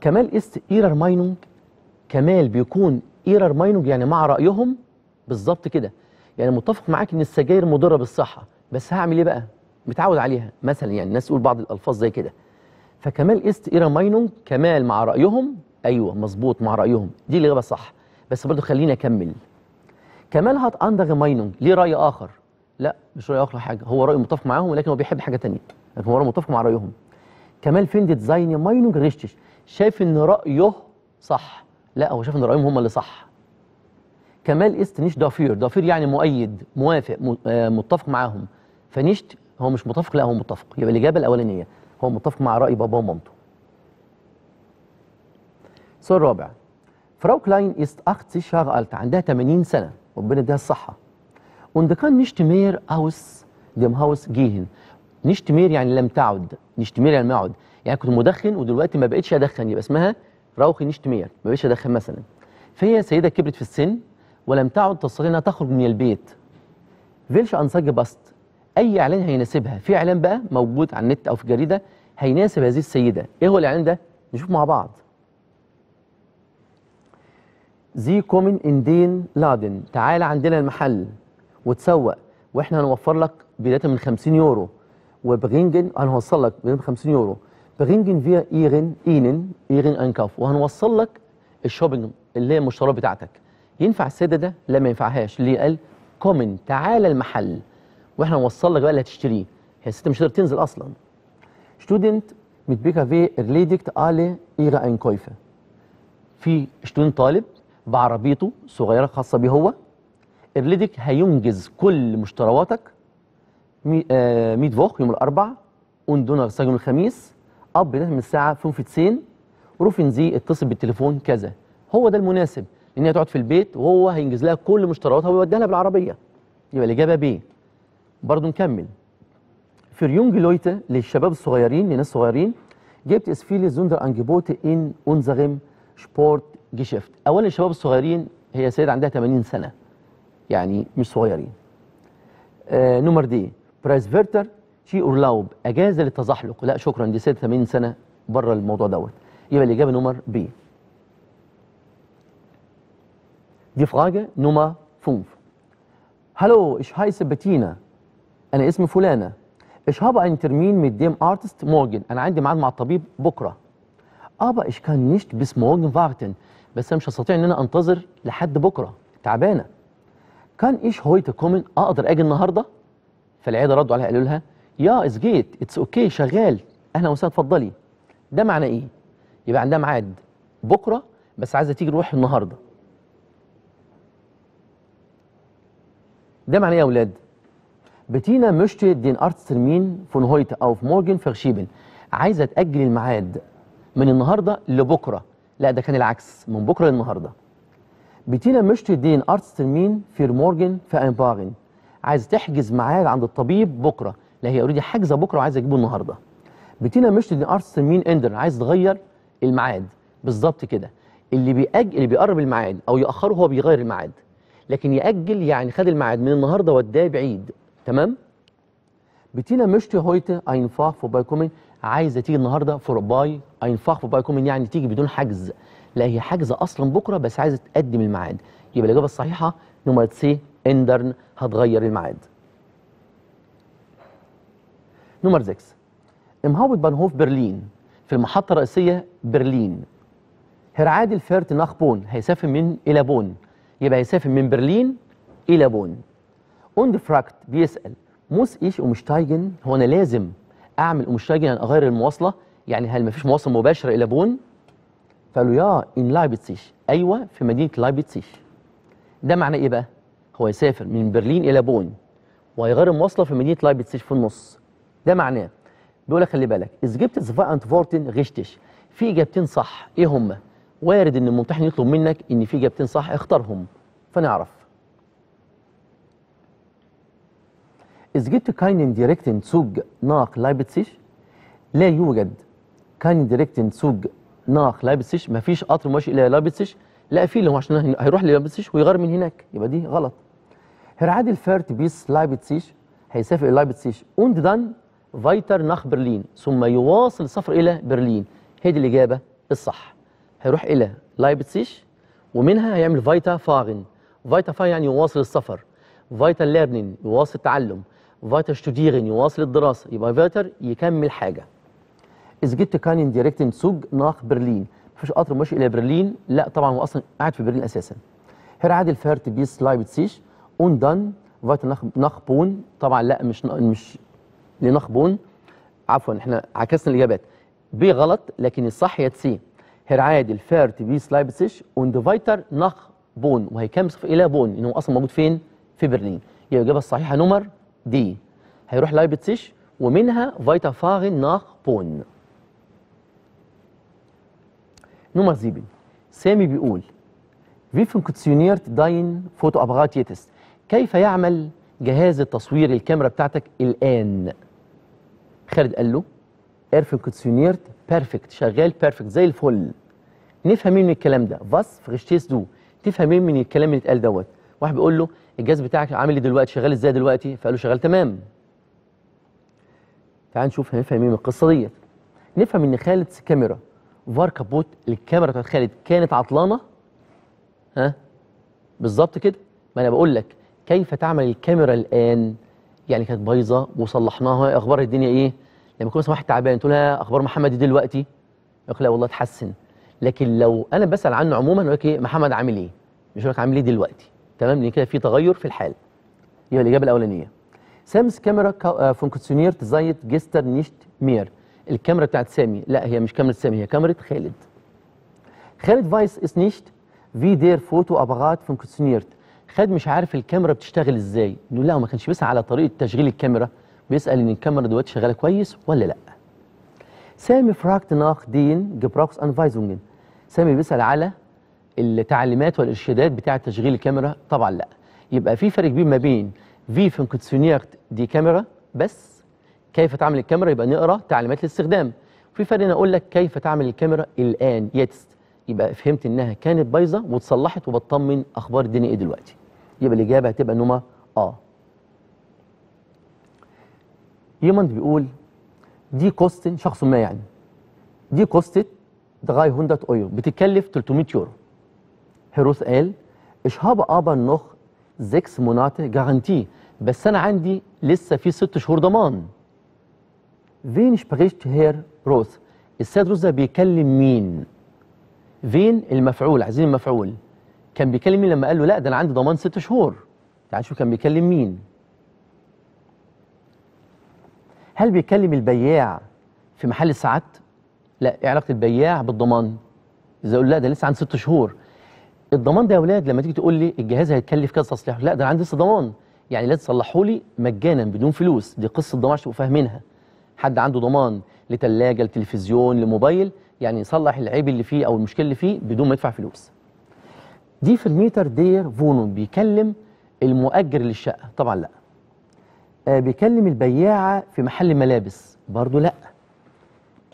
كمال است ايرر ماينونج كمال بيكون ايرر ماينونج يعني مع رايهم بالظبط كده يعني متفق معاك ان السجاير مضره بالصحه بس هعمل ايه بقى متعود عليها مثلا يعني الناس تقول بعض الالفاظ زي كده فكمال است ايرر ماينونج كمال مع رايهم ايوه مظبوط مع رايهم دي الاجابه الصح بس برضه خليني اكمل كمال هات اندغ ماينونج ليه راي اخر لا مش راي اخر حاجه هو راي متفق معاهم ولكن هو بيحب حاجه ثانيه لكن هو متفق مع رايهم كمال فين ديزاين ماينونج ريشتش شايف ان رايه صح لا هو شاف ان رايهم هم اللي صح كمال است نيش دافير دافير يعني مؤيد موافق آه، متفق معاهم فنيشت هو مش متفق لا هو متفق يبقى الاجابه الاولانيه هو متفق مع راي باباه ومامته السؤال الرابع فراو كلاين است 80 شهر الت عندها 80 سنه ربنا يديها الصحه وان كان نيشت مير اوس ديم هاوس جيهن نيشت مير يعني لم تعد نيشت مير يعني ما يعد يعني كنت مدخن ودلوقتي ما بقتش ادخن يبقى اسمها راوخي مير ما بقاش ادخن مثلا فهي سيده كبرت في السن ولم تعد تستطيع انها تخرج من البيت فيلش انساج باست اي اعلان هيناسبها في اعلان بقى موجود على النت او في جريده هيناسب هذه السيده ايه هو الاعلان ده نشوف مع بعض زي كومن اندين لادن تعال عندنا المحل وتسوق واحنا هنوفر لك بدايه من 50 يورو وبغينجن هنوصل لك ب 50 يورو بغنجن فيها ايرن اينن ايرن انكاف وهنوصل لك الشوبينج اللي هي المشتريات بتاعتك ينفع السيده ده لا ما ينفعهاش ليه قال كومن تعالى المحل واحنا نوصل لك بقى اللي هتشتريه هي الست مش قادره تنزل اصلا ستودنت mit BKW erledigt alle ihre Einkäufe. في ستودنت طالب بعربيته صغيره خاصه بيه هو erledigt هينجز كل مشترواتك آه، ميت فوخ يوم الاربع وندونر يوم الخميس اب من الساعه روفن روفنزي اتصل بالتليفون كذا هو ده المناسب ان هي تقعد في البيت وهو هينجز لها كل مشترياتها ويوديها لها بالعربيه يبقى الاجابه ب برضه نكمل ريونج لويتا للشباب الصغيرين للناس الصغيرين جبت اسفيلي زوندر انجبوت ان اونزغيم سبورت جيشفت اولا الشباب الصغيرين هي سيده عندها 80 سنه يعني مش صغيرين آه نمر دي برايس فيرتر شي اورلاوب اجازه للتزحلق لا شكرا دي 86 سنه بره الموضوع دوت يبقى الاجابه نمر بي دي فراجه نمر فونف هالو ايش هاي سبتينا انا اسمي فلانه ايش هابا انترمين Termin mit dem Artist انا عندي ميعاد مع الطبيب بكره ابا ايش كان نيشت بس مورجن فارتن بس انا مش هستطيع ان انا انتظر لحد بكره تعبانه كان ايش هويت كومن اقدر اجي النهارده فالعياده ردوا عليها قالوا لها يا اتس جيت اتس اوكي شغال اهلا وسهلا اتفضلي ده معنى ايه يبقى عندها ميعاد بكره بس عايزه تيجي تروح النهارده ده معناه ايه يا اولاد بتينا مشتي دين ارتسترمين فون هويت او في مورجن فيرشيبن عايزه تاجل الميعاد من النهارده لبكره لا ده كان العكس من بكره للنهارده بتينا مشتي دين ارتسترمين فير مورجن في انباغن عايز تحجز ميعاد عند الطبيب بكره لا هي اوريدي حاجزه بكره وعايزه اجيبه النهارده بتينا مشتي ارسنال مين اندر عايز تغير الميعاد بالظبط كده اللي بيأجل اللي بيقرب الميعاد او ياخره هو بيغير الميعاد لكن ياجل يعني خد الميعاد من النهارده وداه بعيد تمام بتينا مشتي هويته اينفاخ فور باي كومين عايزه تيجي النهارده فور باي اينفاخ فور باي كومين يعني تيجي بدون حجز لا هي حاجزه اصلا بكره بس عايزه تقدم الميعاد يبقى الاجابه الصحيحه نمره سي اندرن هتغير الميعاد نمر 6 امهاوت بانهوف برلين في المحطة الرئيسية برلين هرعاد الفيرت ناخ بون هيسافر من إلى بون يبقى هيسافر من برلين إلى بون اوند فراكت بيسأل موس إيش أمشتايجن هو أنا لازم أعمل أمشتايجن يعني أغير المواصلة يعني هل مفيش مواصلة مباشرة إلى بون فقالوا يا إن لايبتسيش أيوة في مدينة لايبتسيش ده معناه إيه بقى هو يسافر من برلين إلى بون وهيغير المواصلة في مدينة لايبتسيش في النص ده معناه بيقول لك خلي بالك اذا جبت ذا فاينت فورتن غشتش في اجابتين صح ايه هم وارد ان الممتحن يطلب منك ان في اجابتين صح اختارهم فنعرف اذا جبت كاينن دايركتن سوج ناق لايبتسيش لا يوجد كاينن دايركتن سوج ناق لايبتسيش مفيش قطر ماشي الى لايبتسيش لا في اللي هو عشان هيروح لايبتسيش ويغير من هناك يبقى دي غلط هيرعاد الفيرت بيس لايبتسيش هيسافر الى لايبتسيش اوند دان فايتر ناخ برلين ثم يواصل سفر إلى برلين هي دي الإجابة الصح هيروح إلى لايبتسيش ومنها هيعمل فايتا فاغن فايتا فاغن يعني يواصل السفر فايتا ليرنين يواصل التعلم فايتا شتوديغن يواصل الدراسة يبقى فايتر يكمل حاجة اذا جبت كانين دايركتن سوج ناخ برلين مفيش قطر ماشي إلى برلين لا طبعا هو أصلا قاعد في برلين أساسا هير عادل فيرت بيس لايبتسيش اون دان فايتا ناخ بون طبعا لا مش مش لمخبون عفوا احنا عكسنا الاجابات بي غلط لكن الصح هي سي هير عادل فيرت بيس لايبسيش اوند فايتر نخ بون وهي صف الى بون انه اصلا موجود فين في برلين يبقى الاجابه الصحيحه نمر دي هيروح لايبسيش ومنها فايتا فاغن ناخ بون نمر زيبي سامي بيقول في كوتسيونيرت داين فوتو ابغات يتس كيف يعمل جهاز التصوير الكاميرا بتاعتك الان خالد قال له ايرفن كوتسيونيرت بيرفكت شغال بيرفكت زي الفل نفهم مين من الكلام ده فاس فريشتيس دو تفهم مين من الكلام اللي اتقال دوت واحد بيقول له الجهاز بتاعك عامل ايه دلوقتي شغال ازاي دلوقتي فقال له شغال تمام تعال نشوف هنفهم مين من القصه ديت نفهم ان خالد كاميرا فار كابوت الكاميرا بتاعت خالد كانت عطلانه ها بالظبط كده ما انا بقول لك كيف تعمل الكاميرا الان يعني كانت بايظه وصلحناها اخبار الدنيا ايه لما يكون واحد تعبان تقول لها اخبار محمد إيه دلوقتي يقول لا والله اتحسن لكن لو انا بسال عنه عموما يقول لك ايه محمد عامل ايه مش يقول لك عامل ايه دلوقتي تمام لان كده في تغير في الحال يبقى الاجابه الاولانيه سامس كاميرا آه، فونكسيونير ديزاينت جيستر نيشت مير الكاميرا بتاعت سامي لا هي مش كاميرا سامي هي كاميرا خالد خالد فايس اس نيشت في دير فوتو ابغات فونكسيونيرت خد مش عارف الكاميرا بتشتغل ازاي نقول لا هو ما كانش بيسال على طريقه تشغيل الكاميرا بيسال ان الكاميرا دلوقتي شغاله كويس ولا لا سامي فراكت ناخ دين جبروكس انفايزونجن سامي بيسال على التعليمات والارشادات بتاعه تشغيل الكاميرا طبعا لا يبقى في فرق كبير ما بين في فونكسيونيرت دي كاميرا بس كيف تعمل الكاميرا يبقى نقرا تعليمات الاستخدام في فرق انا اقول لك كيف تعمل الكاميرا الان يتست يبقى فهمت انها كانت بايظه واتصلحت وبطمن اخبار الدنيا ايه دلوقتي يبقى الاجابه هتبقى ان هما اه يمند بيقول دي كوست شخص ما يعني دي كوست دغاي هوندات اويو بتكلف 300 يورو هيروث قال اش ابا نوخ 6 مونات جارانتي بس انا عندي لسه في 6 شهور ضمان فين شبريشت هير روث السيد روث ده بيكلم مين فين المفعول عايزين المفعول كان بيكلم مين لما قال له لا ده انا عندي ضمان ست شهور تعال يعني شوف كان بيكلم مين هل بيكلم البياع في محل الساعات لا ايه علاقه البياع بالضمان اذا اقول لا ده لسه عندي ست شهور الضمان ده يا اولاد لما تيجي تقول لي الجهاز هيتكلف كذا تصليح لا ده انا عندي لسه ضمان يعني لازم تصلحوا لي مجانا بدون فلوس دي قصه ضمان عشان فاهمينها حد عنده ضمان لثلاجه لتلفزيون لموبايل يعني يصلح العيب اللي فيه او المشكله اللي فيه بدون ما يدفع فلوس دي في الميتر دير فونون بيكلم المؤجر للشقة طبعا لا آه بيكلم البياعة في محل ملابس برضه لا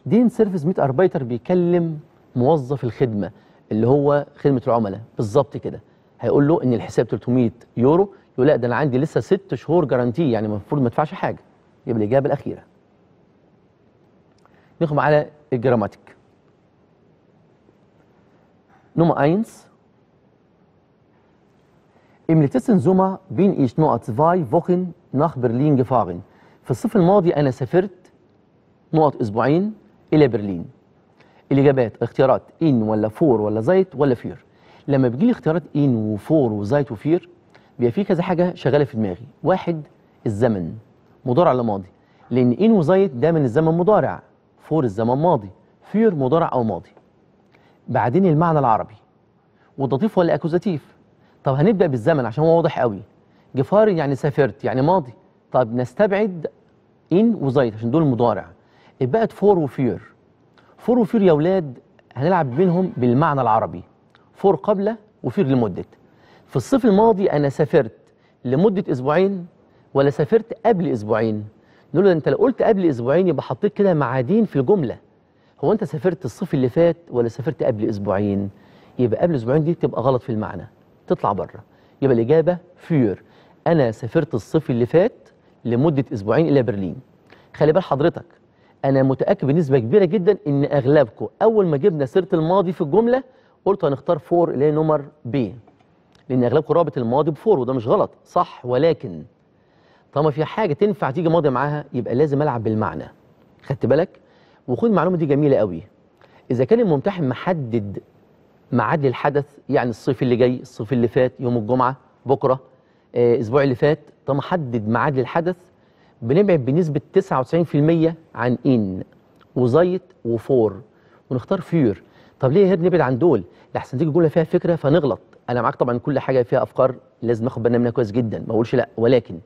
دين سيرفيس ميت أربيتر بيكلم موظف الخدمة اللي هو خدمة العملاء بالظبط كده هيقول له ان الحساب 300 يورو يقول لا ده انا عندي لسه ست شهور جارانتي يعني المفروض ما ادفعش حاجه يبقى الاجابه الاخيره نخم على الجراماتيك نوم اينس Im letzten Sommer bin ich nur zwei Wochen nach Berlin gefahren. في الصيف الماضي أنا سافرت نقط أسبوعين إلى برلين. الإجابات اختيارات إن ولا فور ولا زيت ولا فير. لما بيجي لي اختيارات إن وفور وزيت وفير بيبقى في كذا حاجة شغالة في دماغي. واحد الزمن مضارع لماضي لأن إن وزيت ده من الزمن مضارع. فور الزمن ماضي. فير مضارع أو ماضي. بعدين المعنى العربي. وتضيف ولا أكوزاتيف طب هنبدا بالزمن عشان هو واضح قوي جفار يعني سافرت يعني ماضي طب نستبعد ان وزيت عشان دول مضارع اتبقت فور وفير فور وفير يا اولاد هنلعب بينهم بالمعنى العربي فور قبل وفير لمده في الصيف الماضي انا سافرت لمده اسبوعين ولا سافرت قبل اسبوعين نقول له انت لو قلت قبل اسبوعين يبقى حطيت كده معادين في الجمله هو انت سافرت الصيف اللي فات ولا سافرت قبل اسبوعين يبقى قبل اسبوعين دي تبقى غلط في المعنى تطلع بره يبقى الاجابه فيور انا سافرت الصيف اللي فات لمده اسبوعين الى برلين خلي بال حضرتك انا متاكد بنسبه كبيره جدا ان اغلبكم اول ما جبنا سيره الماضي في الجمله قلتوا هنختار فور اللي هي نمر بي لان اغلبكم رابط الماضي بفور وده مش غلط صح ولكن طالما في حاجه تنفع تيجي ماضي معاها يبقى لازم العب بالمعنى خدت بالك وخد المعلومه دي جميله قوي اذا كان الممتحن محدد معاد للحدث يعني الصيف اللي جاي الصيف اللي فات يوم الجمعه بكره آه، الاسبوع اللي فات طب محدد معاد للحدث بنبعد بنسبه 99% عن ان وزيت وفور ونختار فيور طب ليه هير نبعد عن دول لحسن تيجي جمله فيها فكره فنغلط انا معاك طبعا كل حاجه فيها افكار لازم ناخد بالنا منها كويس جدا ما اقولش لا ولكن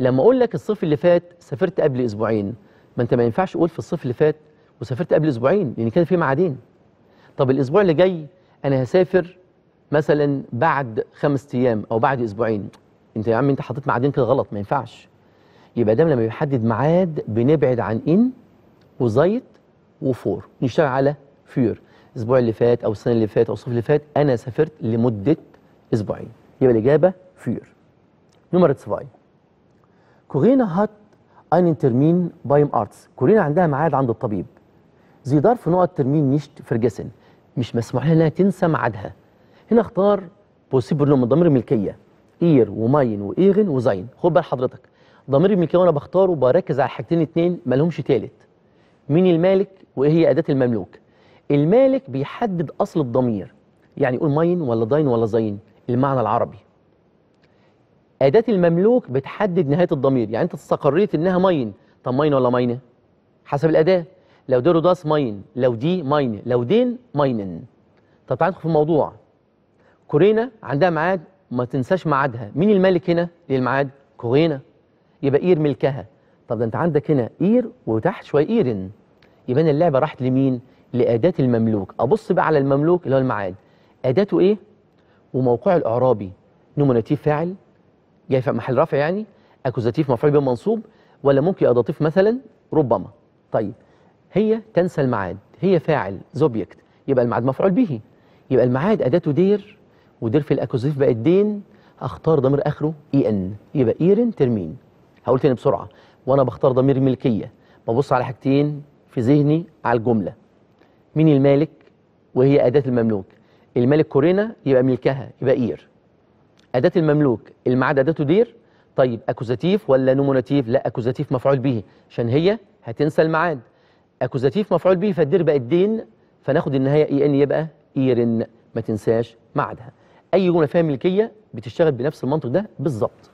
لما اقول لك الصيف اللي فات سافرت قبل اسبوعين ما انت ما ينفعش تقول في الصيف اللي فات وسافرت قبل اسبوعين لان يعني كان في معادين طب الاسبوع اللي جاي انا هسافر مثلا بعد خمس ايام او بعد اسبوعين انت يا عم انت حطيت ميعادين كده غلط ما ينفعش يبقى ده لما بيحدد ميعاد بنبعد عن ان وزيت وفور نشتغل على فير الاسبوع اللي فات او السنه اللي فات او الصيف اللي فات انا سافرت لمده اسبوعين يبقى الاجابه فير نمرة 7 كورينا هات ان ترمين بايم ارتس كورينا عندها ميعاد عند الطبيب زي دار في نقط ترمين نيشت فرجسن مش مسموح لها انها تنسى ميعادها هنا اختار بوسيبل لهم ضمير الملكيه اير وماين وايغن وزين خد بال حضرتك ضمير الملكيه وانا بختار وبركز على حاجتين اتنين ما لهمش تالت مين المالك وايه هي اداه المملوك المالك بيحدد اصل الضمير يعني يقول ماين ولا داين ولا زين المعنى العربي اداه المملوك بتحدد نهايه الضمير يعني انت استقريت انها ماين طب ماين ولا ماينه حسب الاداه لو دي روداس ماين لو دي ماين لو دين ماينن طب تعالى ندخل في الموضوع كورينا عندها ميعاد ما تنساش ميعادها مين الملك هنا للميعاد كورينا يبقى اير ملكها طب ده انت عندك هنا اير وتحت شويه ايرن يبقى انا اللعبه راحت لمين لاداه المملوك ابص بقى على المملوك اللي هو الميعاد اداته ايه وموقع الاعرابي نوميناتيف فاعل جاي في محل رفع يعني اكوزاتيف مفعول به منصوب ولا ممكن اضاطيف مثلا ربما طيب هي تنسى الميعاد هي فاعل زوبيكت يبقى الميعاد مفعول به يبقى الميعاد اداته دير ودير في الاكوزيف بقت دين اختار ضمير اخره اي ان يبقى ايرن ترمين هقول تاني بسرعه وانا بختار ضمير ملكيه ببص على حاجتين في ذهني على الجمله مين المالك وهي اداه المملوك الملك كورينا يبقى ملكها يبقى اير اداه المملوك الميعاد اداته دير طيب اكوزاتيف ولا نوموناتيف لا اكوزاتيف مفعول به عشان هي هتنسى الميعاد اكوزاتيف مفعول به فالدير بقت دين فناخد النهايه اي ان يبقى ايرن ما تنساش معادها اي جمله فيها ملكيه بتشتغل بنفس المنطق ده بالظبط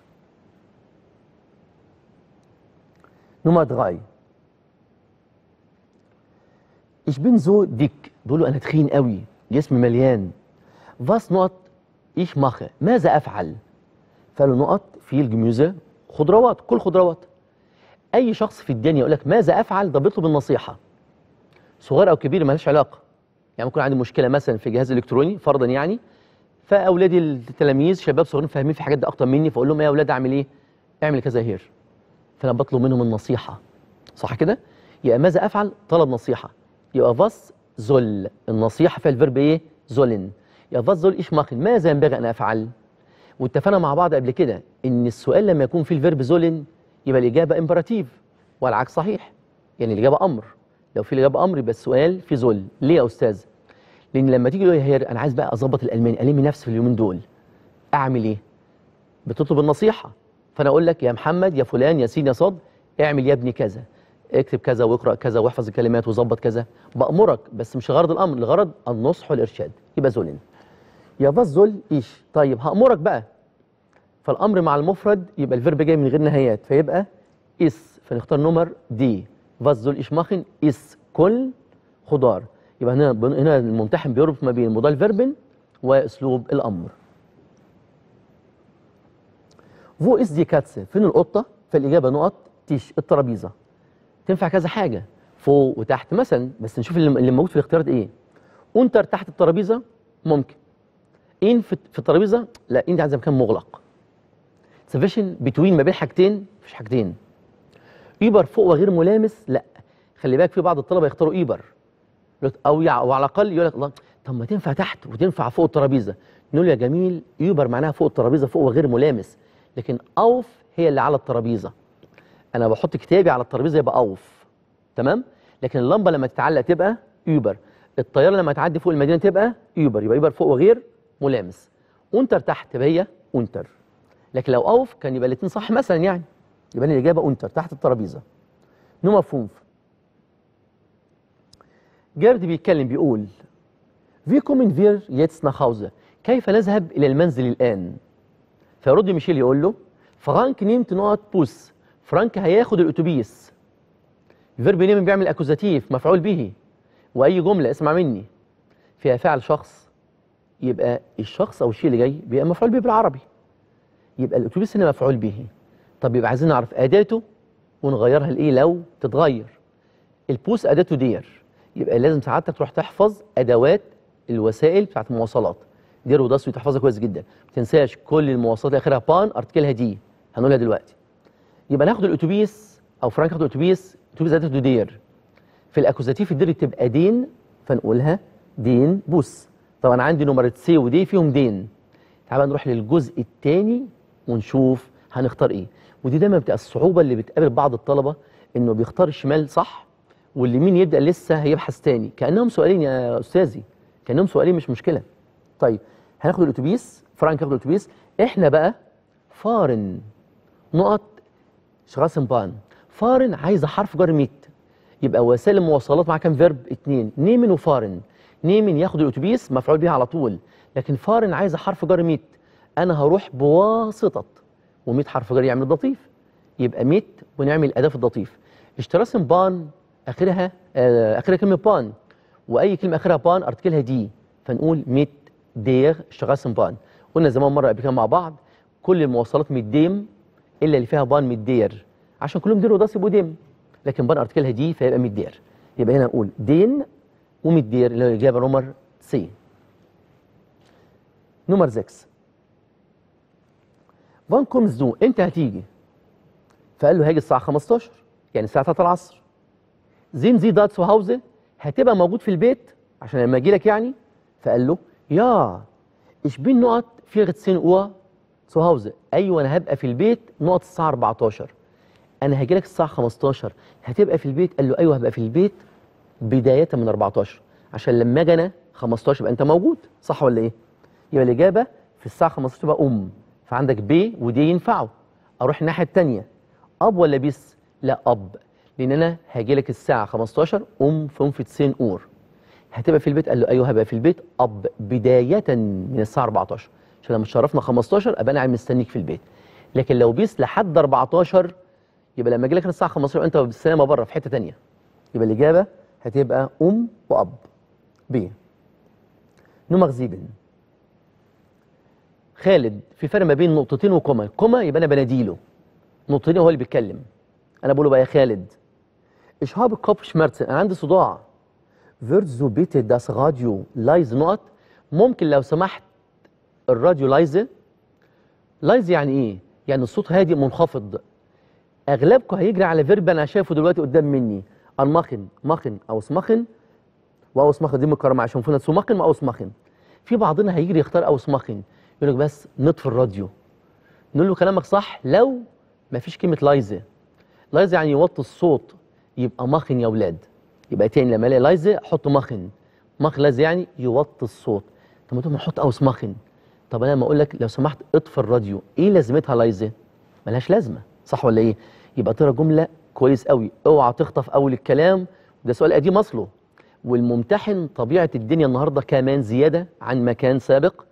نوماد غاي ايش بين زو ديك بيقول له أنا تخين قوي جسمي مليان فاس نقط ايش ماخه ماذا أفعل؟ فقال له نقط في الجميزة خضروات كل خضروات اي شخص في الدنيا يقول لك ماذا افعل ده بيطلب النصيحه صغير او كبير مالهاش علاقه يعني ممكن عندي مشكله مثلا في جهاز الكتروني فرضا يعني فاولادي التلاميذ شباب صغيرين فاهمين في حاجات دي اكتر مني فاقول لهم ايه يا اولاد اعمل ايه اعمل كذا هير فانا بطلب منهم النصيحه صح كده يبقى ماذا افعل طلب نصيحه يبقى فاس زل النصيحه فيها الفيرب ايه زولن يبقى فاس زل ايش ماخن ماذا ينبغي ان افعل واتفقنا مع بعض قبل كده ان السؤال لما يكون فيه الفيرب زولن يبقى الإجابة إمبراتيف والعكس صحيح يعني الإجابة أمر لو في الإجابة أمر يبقى السؤال في ذل ليه يا أستاذ؟ لأن لما تيجي تقول هير أنا عايز بقى أظبط الألماني ألم نفسي في اليومين دول أعمل إيه؟ بتطلب النصيحة فأنا أقول لك يا محمد يا فلان يا سين يا صاد اعمل يا ابني كذا اكتب كذا واقرأ كذا واحفظ الكلمات وظبط كذا بأمرك بس مش غرض الأمر الغرض النصح والإرشاد يبقى ذل يا بس ذل إيش؟ طيب هأمرك بقى فالامر مع المفرد يبقى الفيرب جاي من غير نهايات فيبقى اس فنختار نمر دي فاز دول اشماخن اس كل خضار يبقى هنا هنا الممتحن بيربط ما بين مضال فيربن واسلوب الامر فو اس دي كاتس فين القطه فالاجابه نقط تيش الترابيزه تنفع كذا حاجه فوق وتحت مثلا بس نشوف اللي موجود في الاختيارات ايه اونتر تحت الترابيزه ممكن ان في الترابيزه لا ان دي عايزه مكان مغلق سيفيشن بتوين ما بين حاجتين مفيش حاجتين ايبر فوق وغير ملامس لا خلي بالك في بعض الطلبه يختاروا ايبر او على الاقل يقول لك الله طب ما تنفع تحت وتنفع فوق الترابيزه نقول يا جميل ايبر معناها فوق الترابيزه فوق وغير ملامس لكن اوف هي اللي على الترابيزه انا بحط كتابي على الترابيزه يبقى اوف تمام لكن اللمبه لما تتعلق تبقى ايبر الطياره لما تعدي فوق المدينه تبقى ايبر يبقى ايبر فوق وغير ملامس اونتر تحت تبقى هي اونتر لكن لو اوف كان يبقى الاثنين صح مثلا يعني يبقى الاجابه انتر تحت الترابيزه نوما فونف جارد بيتكلم بيقول في كومن فير يتس ناخاوزه كيف نذهب الى المنزل الان فيرد ميشيل يقول له فرانك نيمت نقط بوس فرانك هياخد الاتوبيس الفيرب نيم بيعمل اكوزاتيف مفعول به واي جمله اسمع مني فيها فعل شخص يبقى الشخص او الشيء اللي جاي بيبقى مفعول به بالعربي يبقى الاتوبيس اللي مفعول به طب يبقى عايزين نعرف اداته ونغيرها لايه لو تتغير البوس اداته دير يبقى لازم سعادتك تروح تحفظ ادوات الوسائل بتاعت المواصلات دير وداس وتحفظها كويس جدا ما تنساش كل المواصلات اخرها بان ارتكلها دي هنقولها دلوقتي يبقى ناخد الاتوبيس او فرانك ياخد الاتوبيس اتوبيس اداته دير في الاكوزاتيف الدير تبقى دين فنقولها دين بوس طبعا عندي نمرة سي ودي فيهم دين تعال نروح للجزء الثاني ونشوف هنختار ايه ودي دايما بتبقى الصعوبه اللي بتقابل بعض الطلبه انه بيختار الشمال صح واليمين يبدا لسه هيبحث تاني كانهم سؤالين يا استاذي كانهم سؤالين مش مشكله طيب هناخد الاتوبيس فرانك ياخد الاتوبيس احنا بقى فارن نقط شغاسمبان فارن عايزه حرف جر ميت يبقى وسائل المواصلات مع كام فيرب اتنين نيمن وفارن نيمن ياخد الاتوبيس مفعول بيها على طول لكن فارن عايزه حرف جر ميت انا هروح بواسطه و100 حرف جر يعمل الضفيف يبقى 100 ونعمل اداه في الضفيف اشتراسم بان اخرها آه، اخرها كلمه بان واي كلمه اخرها بان ارتكلها دي فنقول 100 دير اشتراسن بان قلنا زمان مره قبل كده مع بعض كل المواصلات من الديم الا اللي فيها بان من الدير عشان كلهم دير وضاس وديم لكن بان ارتكلها دي فيبقى 100 دير يبقى هنا نقول دين ومن الدير اللي هو الاجابه نمر سي نمر 6 فان كومز دو انت هتيجي فقال له هاجي الساعه 15 يعني الساعه 3 العصر زين زي داتسو هاوزن هتبقى موجود في البيت عشان لما اجي لك يعني فقال له يا نقط في nur سين او سو Hause ايوه انا هبقى في البيت نقط الساعه 14 انا هاجي لك الساعه 15 هتبقى في البيت قال له ايوه هبقى في البيت بدايه من 14 عشان لما اجي انا 15 يبقى انت موجود صح ولا ايه يبقى الاجابه في الساعه 15 تبقى ام فعندك بي ودي ينفعوا اروح الناحيه الثانيه اب ولا بيس لا اب لان انا هاجي لك الساعه 15 ام في سين اور هتبقى في البيت قال له ايوه هبقى في البيت اب بدايه من الساعه 14 عشان لما تشرفنا 15 ابقى انا قاعد مستنيك في البيت لكن لو بيس لحد 14 يبقى لما اجي لك الساعه 15 انت بالسلامه بره في حته ثانيه يبقى الاجابه هتبقى ام واب بي نمغ زيبن خالد في فرق ما بين نقطتين وكوما كوما يبقى انا بناديله نقطتين هو اللي بيتكلم انا بقول له بقى يا خالد اشهاب كوب Kopfschmerzen انا عندي صداع فيرزو du داس راديو لايز نقط ممكن لو سمحت الراديو لايزه لايز يعني ايه يعني الصوت هادئ منخفض اغلبكم هيجري على فيرب انا شايفه دلوقتي قدام مني المخن مخن او اسمخن واو سمخن دي مكرمه عشان فينا مخن واو سمخن في بعضنا هيجري يختار او سمخن يقول لك بس نطفي الراديو نقول له كلامك صح لو ما فيش كلمه لايزه لايزه يعني يوطي الصوت يبقى مخن يا اولاد يبقى تاني لما الاقي لايزه احط مخن مخن لايزه يعني يوطي الصوت طب ما تقول نحط اوس مخن طب انا لما اقول لك لو سمحت اطفي الراديو ايه لازمتها لايزه ملهاش لازمه صح ولا ايه يبقى ترى جمله كويس قوي اوعى تخطف اول الكلام ده سؤال قديم اصله والممتحن طبيعه الدنيا النهارده كمان زياده عن ما كان سابق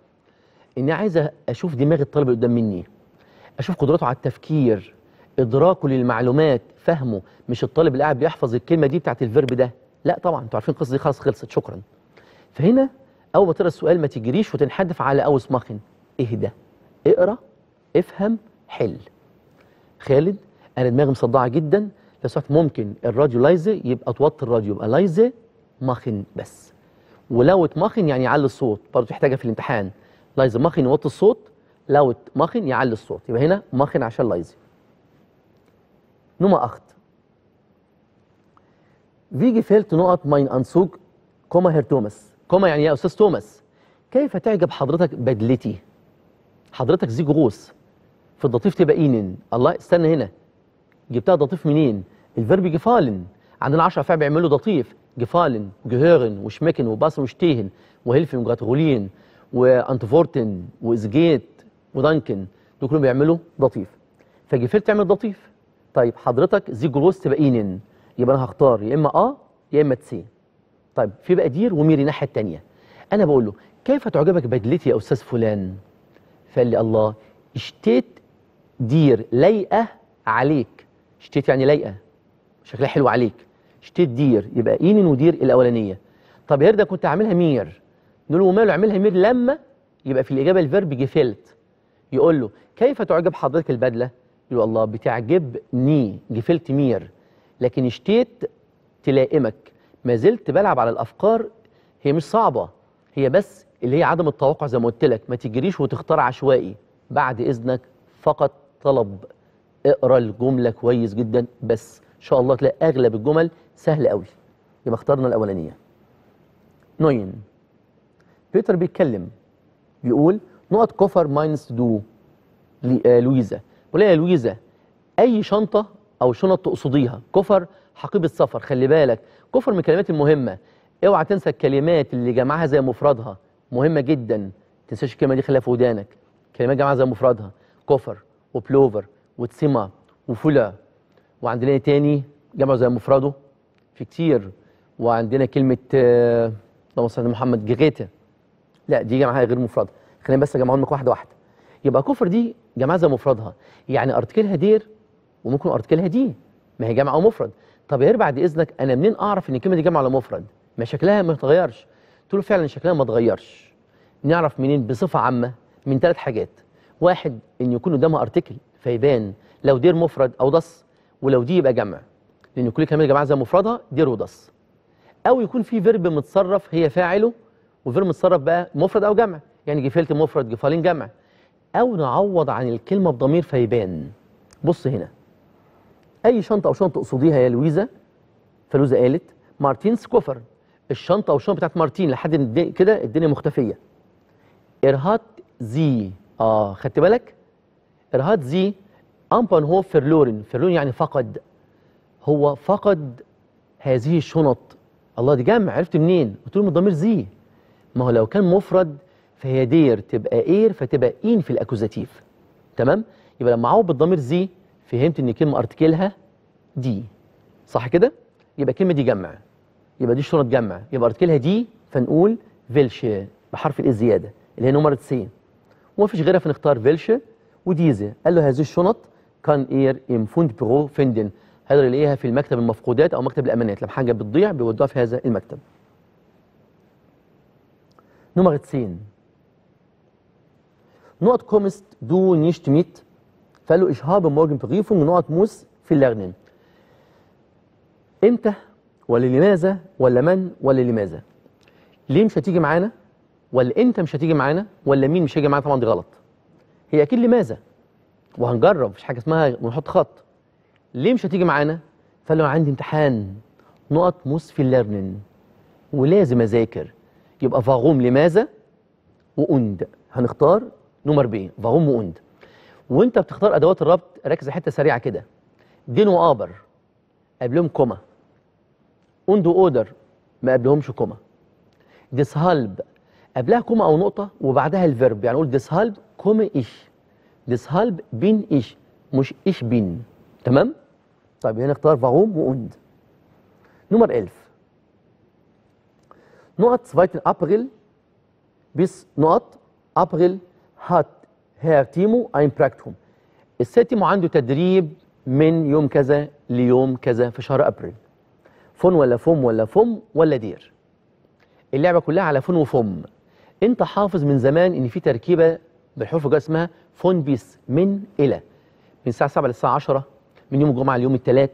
اني عايز اشوف دماغ الطالب اللي قدام مني اشوف قدرته على التفكير ادراكه للمعلومات فهمه مش الطالب اللي قاعد بيحفظ الكلمه دي بتاعت الفيرب ده لا طبعا انتوا عارفين القصه دي خلاص خلصت شكرا فهنا اول ما تقرا السؤال ما تجريش وتنحدف على اوس ماخن اهدى اقرا افهم حل خالد انا دماغي مصدعه جدا لو سمحت ممكن الراديو لايزي يبقى توطي الراديو يبقى لايزي مخن بس ولو اتمخن يعني يعلي الصوت برضه تحتاجها في الامتحان لايزي ماخن يوطي الصوت لو ماخن يعلي الصوت يبقى هنا ماخن عشان لايزي نوما اخت فيجي فيلت نقط ماين انسوج كوما هير توماس كوما يعني يا استاذ توماس كيف تعجب حضرتك بدلتي حضرتك زي غوص في الضطيف تبقى اينن الله استنى هنا جبتها ضطيف منين الفيرب جفالن عندنا 10 افعال بيعملوا ضطيف جفالن جهيرن وشمكن وباسن وشتيهن وهيلفن وجاتغولين وانتفورتن وازجيت ودانكن دول كلهم بيعملوا لطيف فجيفير تعمل لطيف طيب حضرتك زي جروس تبقى اينن يبقى انا هختار يا اما اه يا اما تسي طيب في بقى دير وميري الناحيه الثانيه انا بقول له كيف تعجبك بدلتي يا استاذ فلان فقال لي الله اشتيت دير لايقه عليك اشتيت يعني لايقه شكلها حلو عليك اشتيت دير يبقى اينن ودير الاولانيه طب يا ده كنت عاملها مير له وماله اعملها مير لما يبقى في الإجابة الفيرب جفلت يقول له كيف تعجب حضرتك البدلة؟ يقول الله بتعجبني جفلت مير لكن اشتيت تلائمك ما زلت بلعب على الأفكار هي مش صعبة هي بس اللي هي عدم التوقع زي ما قلت لك ما تجريش وتختار عشوائي بعد إذنك فقط طلب اقرا الجملة كويس جدا بس إن شاء الله تلاقي أغلب الجمل سهلة قوي يبقى اخترنا الأولانية نوين بيتر بيتكلم بيقول نقط كفر ماينس دو آه، لويزا بقول إيه يا لويزا اي شنطه او شنط تقصديها كفر حقيبه سفر خلي بالك كفر من الكلمات المهمه اوعى تنسى الكلمات اللي جمعها زي مفردها مهمه جدا تنساش الكلمه دي خليها في ودانك كلمات جمعها زي مفردها كفر وبلوفر وتسيما وفلا وعندنا ايه تاني جمع زي مفرده في كتير وعندنا كلمه آه، اللهم صل على محمد جغيته لا دي جماعه غير مفرده خلينا بس اجمعهم لك واحده واحده يبقى كفر دي جماعه زي مفردها يعني ارتكلها دير وممكن ارتكلها دي ما هي جمع ومفرد طب يا بعد اذنك انا منين اعرف ان الكلمه دي جمع ولا مفرد ما شكلها ما اتغيرش قلت له فعلا شكلها ما اتغيرش نعرف منين بصفه عامه من ثلاث حاجات واحد ان يكون قدامها ارتكل فيبان لو دير مفرد او ضص ولو دي يبقى جمع لان كل كلمه جماعه زي مفردها دير وضص او يكون في فيرب متصرف هي فاعله وفير متصرف بقى مفرد او جمع يعني جفلت مفرد جفالين جمع او نعوض عن الكلمه بضمير فيبان بص هنا اي شنطه او شنطه تقصديها يا لويزا فلوزا قالت مارتين سكوفر الشنطه او الشنطه بتاعت مارتين لحد كده الدنيا مختفيه ارهات زي اه خدت بالك ارهات زي امبان هو فرلورن فرلورن يعني فقد هو فقد هذه الشنط الله دي جمع عرفت منين قلت له من الضمير زي ما هو لو كان مفرد فهي دير تبقى اير فتبقى اين في الاكوزاتيف تمام يبقى لما اعوض بالضمير زي فهمت ان الكلمه ارتكلها دي صح كده يبقى الكلمه دي جمع يبقى دي شرط جمع يبقى ارتكلها دي فنقول فيلش بحرف الاي زياده اللي هي نمرة وما ومفيش غيرها فنختار فيلش وديزه قال له هذه الشنط كان اير ام فوند برو فندن هنلاقيها في المكتب المفقودات او مكتب الامانات لما حاجه بتضيع بيودوها في هذا المكتب Nummer 10 Nord kommst du nicht mit, فقال له ich habe morgen Prüfung موس Nord muss viel lernen. امتى ولا لماذا ولا من ولا لماذا؟ ليه مش هتيجي معانا؟ ولا انت مش هتيجي معانا؟ ولا مين مش هيجي معانا؟ طبعا دي غلط. هي اكيد لماذا؟ وهنجرب مفيش حاجه اسمها ونحط خط. ليه مش هتيجي معانا؟ فقال له عندي امتحان نقط موس في اللرنن ولازم اذاكر يبقى فاغوم لماذا واند هنختار نمر بين فاغوم واند وانت بتختار ادوات الربط ركز حته سريعه كده دين وابر قبلهم كوما اند واودر ما قبلهمش كوما ديسهالب قبلها كوما او نقطه وبعدها الفيرب يعني ديس ديسهالب كوما ايش ديسهالب بين ايش مش ايش بين تمام طيب هنا اختار فاغوم واند نمر 1000 نقط 2. ابريل bis نقط ابريل هات هير تيمو ein Praktikum السيد تيمو عنده تدريب من يوم كذا ليوم كذا في شهر ابريل فون ولا فوم ولا فوم ولا دير اللعبه كلها على فون وفوم انت حافظ من زمان ان في تركيبه بالحروف الجايه اسمها فون بيس من الى من الساعه 7 للساعه 10 من يوم الجمعه ليوم الثلاث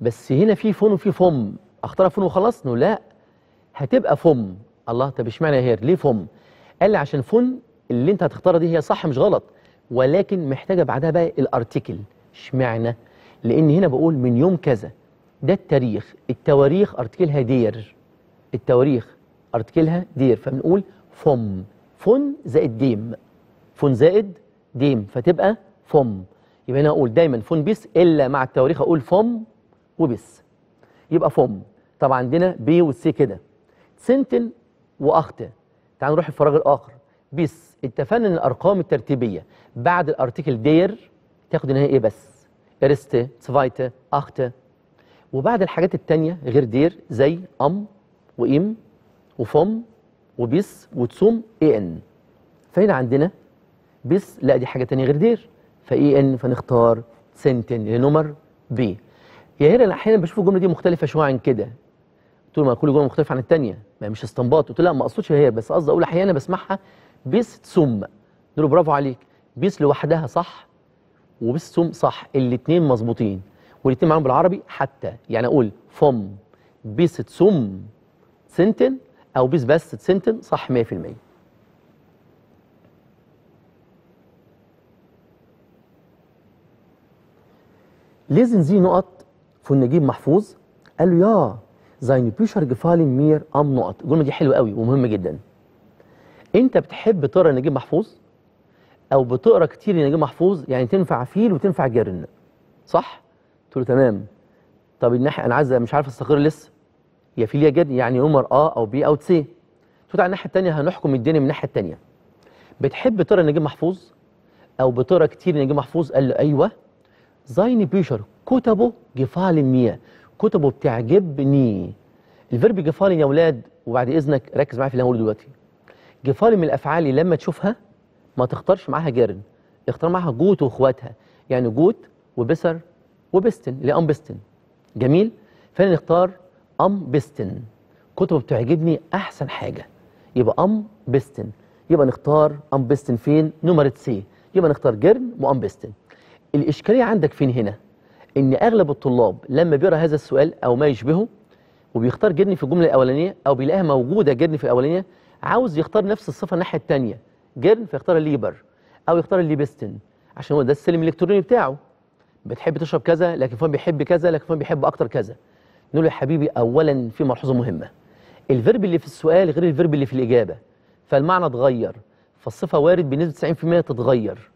بس هنا في فون وفي فوم اختار فون وخلاص؟ لا هتبقى فم الله طب اشمعنى يا هير ليه فم قال لي عشان فن اللي انت هتختارها دي هي صح مش غلط ولكن محتاجه بعدها بقى الارتكل اشمعنى لان هنا بقول من يوم كذا ده التاريخ التواريخ ارتكلها دير التواريخ ارتكلها دير فبنقول فم فن زائد ديم فن زائد ديم فتبقى فم يبقى هنا اقول دايما فن بيس الا مع التواريخ اقول فم وبس يبقى فم طبعا عندنا بي والسي كده سنتن واخته تعالوا نروح الفراغ الاخر بيس اتفقنا ان الارقام الترتيبيه بعد الارتكل دير تاخد ان هي ايه بس ارست سفايت اخت وبعد الحاجات التانية غير دير زي ام وام وفم وبيس وتسوم اي ان فهنا عندنا بيس لا دي حاجه تانية غير دير فاي ان فنختار سنتن لنمر بي يا هنا احيانا بشوف الجمله دي مختلفه شويه عن كده قلت له ما كل جمله مختلفه عن الثانيه ما مش استنباط قلت له لا ما اقصدش هي بس قصدي اقول احيانا بسمعها بيس ثم قلت له برافو عليك بيس لوحدها صح وبيس ثم صح الاثنين مظبوطين والاثنين معاهم بالعربي حتى يعني اقول فم بيس ثم سنتن او بيس بس سنتن صح 100% لازم زي نقط في النجيب محفوظ قال له يا زين بيشر gefallen مير ام نقط الجمله دي حلوه قوي ومهمه جدا انت بتحب تقرا نجيب محفوظ او بتقرا كتير لنجيب محفوظ يعني تنفع فيل وتنفع جرن صح قلت له تمام طب الناحيه انا عايز مش عارف استقر لسه يا فيل يا جرن يعني عمر اه او بي او سي تقول على الناحيه الثانيه هنحكم الدنيا من الناحيه الثانيه بتحب تقرا نجيب محفوظ او بتقرا كتير لنجيب محفوظ قال له ايوه زين بيشر كتبه جفال مية كتبه بتعجبني الفيرب جفالي يا اولاد وبعد اذنك ركز معايا في اللي هقوله دلوقتي جفالي من الافعال اللي لما تشوفها ما تختارش معاها جرن اختار معاها جوت واخواتها يعني جوت وبسر وبستن اللي ام بستن جميل فانا نختار ام بستن كتبه بتعجبني احسن حاجه يبقى ام بستن يبقى نختار ام بستن فين نمره سي يبقى نختار جرن وام بستن الاشكاليه عندك فين هنا ان اغلب الطلاب لما بيقرا هذا السؤال او ما يشبهه وبيختار جرني في الجمله الاولانيه او بيلاقيها موجوده جرني في الاولانيه عاوز يختار نفس الصفه الناحيه الثانيه جرن فيختار الليبر او يختار الليبستن عشان هو ده السلم الالكتروني بتاعه بتحب تشرب كذا لكن فلان بيحب كذا لكن فلان بيحب اكتر كذا نقول يا حبيبي اولا في ملحوظه مهمه الفيرب اللي في السؤال غير الفيرب اللي في الاجابه فالمعنى اتغير فالصفه وارد بنسبه 90% تتغير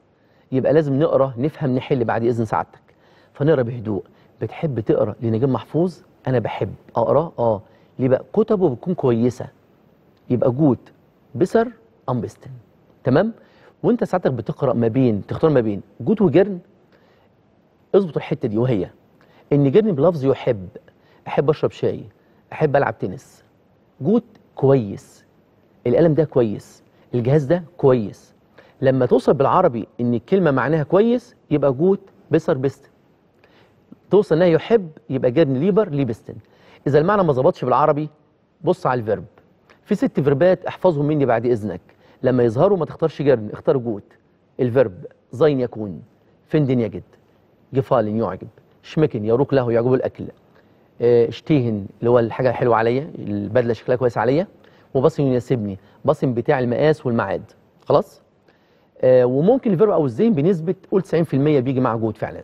يبقى لازم نقرا نفهم نحل بعد اذن سعادتك فنقرا بهدوء بتحب تقرا لنجيب محفوظ انا بحب اقرا اه ليه بقى كتبه بتكون كويسه يبقى جود بسر امبستن تمام وانت ساعتك بتقرا ما بين تختار ما بين جود وجرن اظبط الحته دي وهي ان جرن بلفظ يحب احب اشرب شاي احب العب تنس جود كويس القلم ده كويس الجهاز ده كويس لما توصل بالعربي ان الكلمه معناها كويس يبقى جود بسر بست توصل انها يحب يبقى جيرن ليبر ليبستن اذا المعنى ما ظبطش بالعربي بص على الفيرب في ست فيربات احفظهم مني بعد اذنك لما يظهروا ما تختارش جيرن اختار جوت الفيرب زين يكون فندن يجد جفال يعجب شمكن يروق له يعجبه الاكل اشتهن آه، اللي هو الحاجه الحلوه عليا البدله شكلها كويس عليا وبصم يناسبني بصم بتاع المقاس والمعاد خلاص آه وممكن الفيرب او الزين بنسبه قول 90% بيجي مع جود فعلا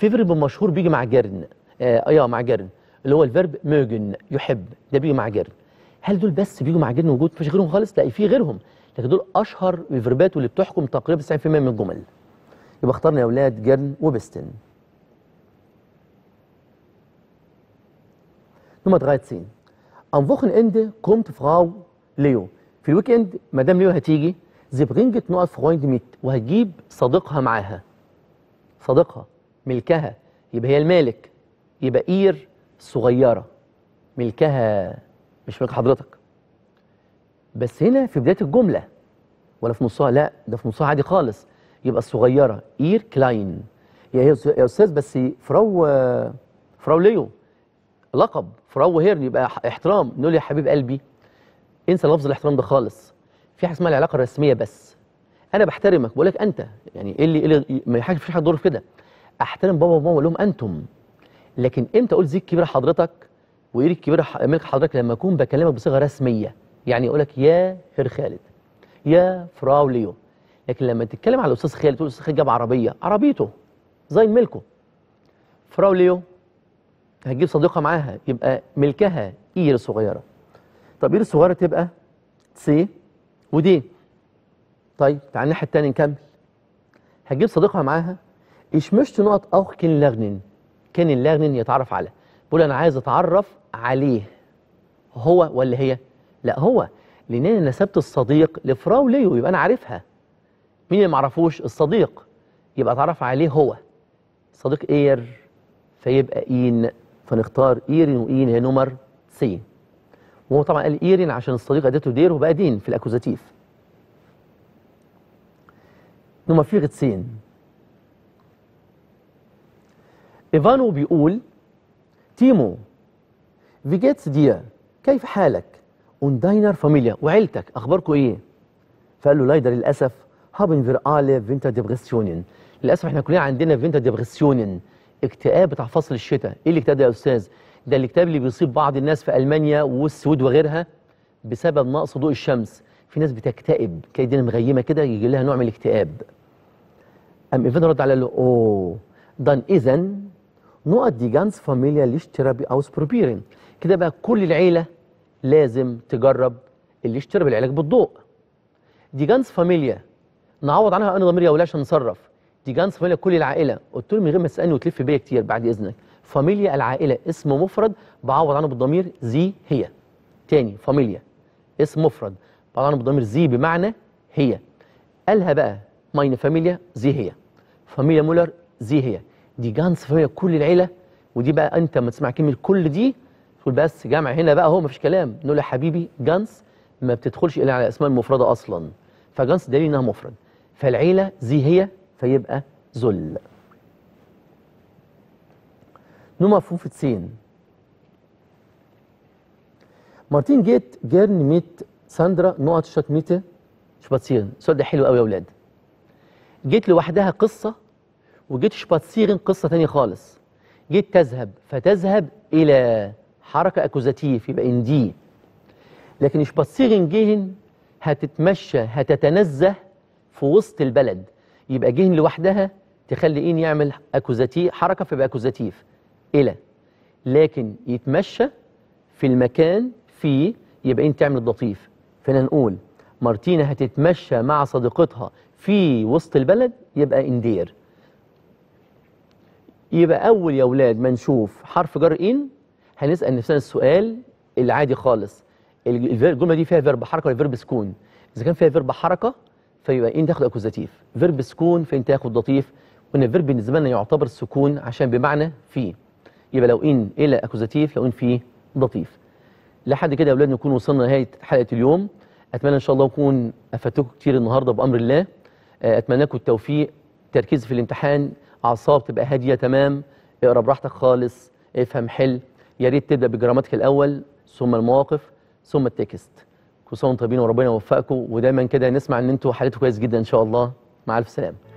فيفرب مشهور بيجي مع جرن ايوه آه، مع جرن اللي هو الفيرب موجن يحب ده بيجي مع جرن هل دول بس بيجوا مع جرن وجود مفيش غيرهم خالص لا في غيرهم لكن دول اشهر الفيربات واللي بتحكم تقريبا 90% من الجمل يبقى اخترنا يا اولاد جرن وبستن Nummer سين انفوخن اند كومت فراو ليو في الويك اند مدام ليو هتيجي زي برينجت نوع فرويند ميت وهتجيب صديقها معاها صديقها ملكها يبقى هي المالك يبقى إير صغيرة ملكها مش ملك حضرتك بس هنا في بداية الجملة ولا في نصها لا ده في نصها عادي خالص يبقى الصغيرة إير كلاين يا أستاذ بس فراو فراو ليو لقب فراو هيرن يبقى احترام نقول يا حبيب قلبي انسى لفظ الاحترام ده خالص في حاجه اسمها العلاقه الرسميه بس انا بحترمك بقول لك انت يعني ايه اللي, إيه اللي ما فيش حاجة تضر في كده احترم بابا وماما واقول لهم انتم لكن امتى اقول زيك كبير حضرتك وير الكبيره ملك حضرتك لما اكون بكلمك بصيغه رسميه يعني اقول لك يا هير خالد يا فراو ليو لكن لما تتكلم على الاستاذ خالد تقول الاستاذ خالد جاب عربيه عربيته زي ملكه فراو ليو هتجيب صديقه معاها يبقى ملكها اير صغيره طب اير صغيره تبقى سي ودي طيب تعالى الناحيه الثانيه نكمل هتجيب صديقها معاها ايش möchte نقط لغنن كين لغنن يتعرف على بقول أنا عايز أتعرف عليه هو ولا هي؟ لا هو لأن أنا نسبت الصديق لفراو ليو يبقى أنا عارفها مين اللي معرفوش الصديق يبقى أتعرف عليه هو صديق إير فيبقى إين فنختار إيرين وإين هي نمر سين وهو طبعا قال إيرين عشان الصديق أديته دير وبقى دين في الأكوزاتيف نمر فيغت سين إيفانو بيقول تيمو فيجيتس ديا كيف حالك اون داينر فاميليا وعيلتك أخباركم إيه فقال له لايدر للأسف هابن فير آلي فينتا ديبغسيونين للأسف إحنا كلنا عندنا فينتا ديبغسيونين اكتئاب بتاع فصل الشتاء إيه الاكتئاب ده يا أستاذ ده الاكتئاب اللي بيصيب بعض الناس في ألمانيا والسويد وغيرها بسبب نقص ضوء الشمس في ناس بتكتئب كده الدنيا مغيمه كده يجي لها نوع من الاكتئاب قام إيفانو رد على قال له اوه دان اذا نقط دي جانز فاميليا ليشترابي اوسبروبيرين كده بقى كل العيله لازم تجرب الليشترابي العلاج بالضوء دي جانز فاميليا نعوض عنها انا ضمير يا ولاش عشان نصرف دي جانز فاميليا كل العائله قلت له من غير ما تسالني وتلف بيا كتير بعد اذنك فاميليا العائله اسم مفرد بعوض عنه بالضمير زي هي تاني فاميليا اسم مفرد بعوض عنه بالضمير زي بمعنى هي قالها بقى ماين فاميليا زي هي فاميليا مولر زي هي دي جهنص فهميه كل العيله ودي بقى انت لما تسمع كلمه كل دي تقول بس جمع هنا بقى هو مفيش كلام نقول يا حبيبي جنس ما بتدخلش الا على اسماء المفرده اصلا فجنس دليل انها مفرد فالعيله زي هي فيبقى ذل نوم مفهوم في تسين مارتين جيت جيرن ميت ساندرا نقط شات ميت شباتسين السؤال ده حلو قوي يا اولاد جيت لوحدها قصه وجيت شباتسيرن قصه ثانيه خالص جيت تذهب فتذهب الى حركه اكوزاتيف يبقى ان دي لكن شباتسيغن جهن هتتمشى هتتنزه في وسط البلد يبقى جهن لوحدها تخلي ان يعمل اكوزاتيف حركه فيبقى اكوزاتيف الى لكن يتمشى في المكان فيه يبقى إين تعمل الضطيف فهنا نقول مارتينا هتتمشى مع صديقتها في وسط البلد يبقى اندير يبقى أول يا أولاد ما نشوف حرف جر إن هنسأل نفسنا السؤال العادي خالص الجملة دي فيها فيرب حركة ولا فيرب سكون إذا كان فيها فيرب حركة فيبقى إن تاخد أكوزاتيف فيرب سكون فإن تاخد لطيف وإن الفيرب بالنسبة لنا يعتبر سكون عشان بمعنى في يبقى لو إن إلى أكوزاتيف لو إن في لطيف لحد كده يا أولاد نكون وصلنا لنهاية حلقة اليوم أتمنى إن شاء الله أكون أفدتكم كتير النهاردة بأمر الله أتمنى لكم التوفيق تركيز في الامتحان اعصاب تبقى هاديه تمام اقرا براحتك خالص افهم حل يا ريت تبدا بجراماتك الاول ثم المواقف ثم التكست كل سنه وانتم طيبين وربنا يوفقكم ودايما كده نسمع ان انتوا حالتكم كويس جدا ان شاء الله مع الف سلامه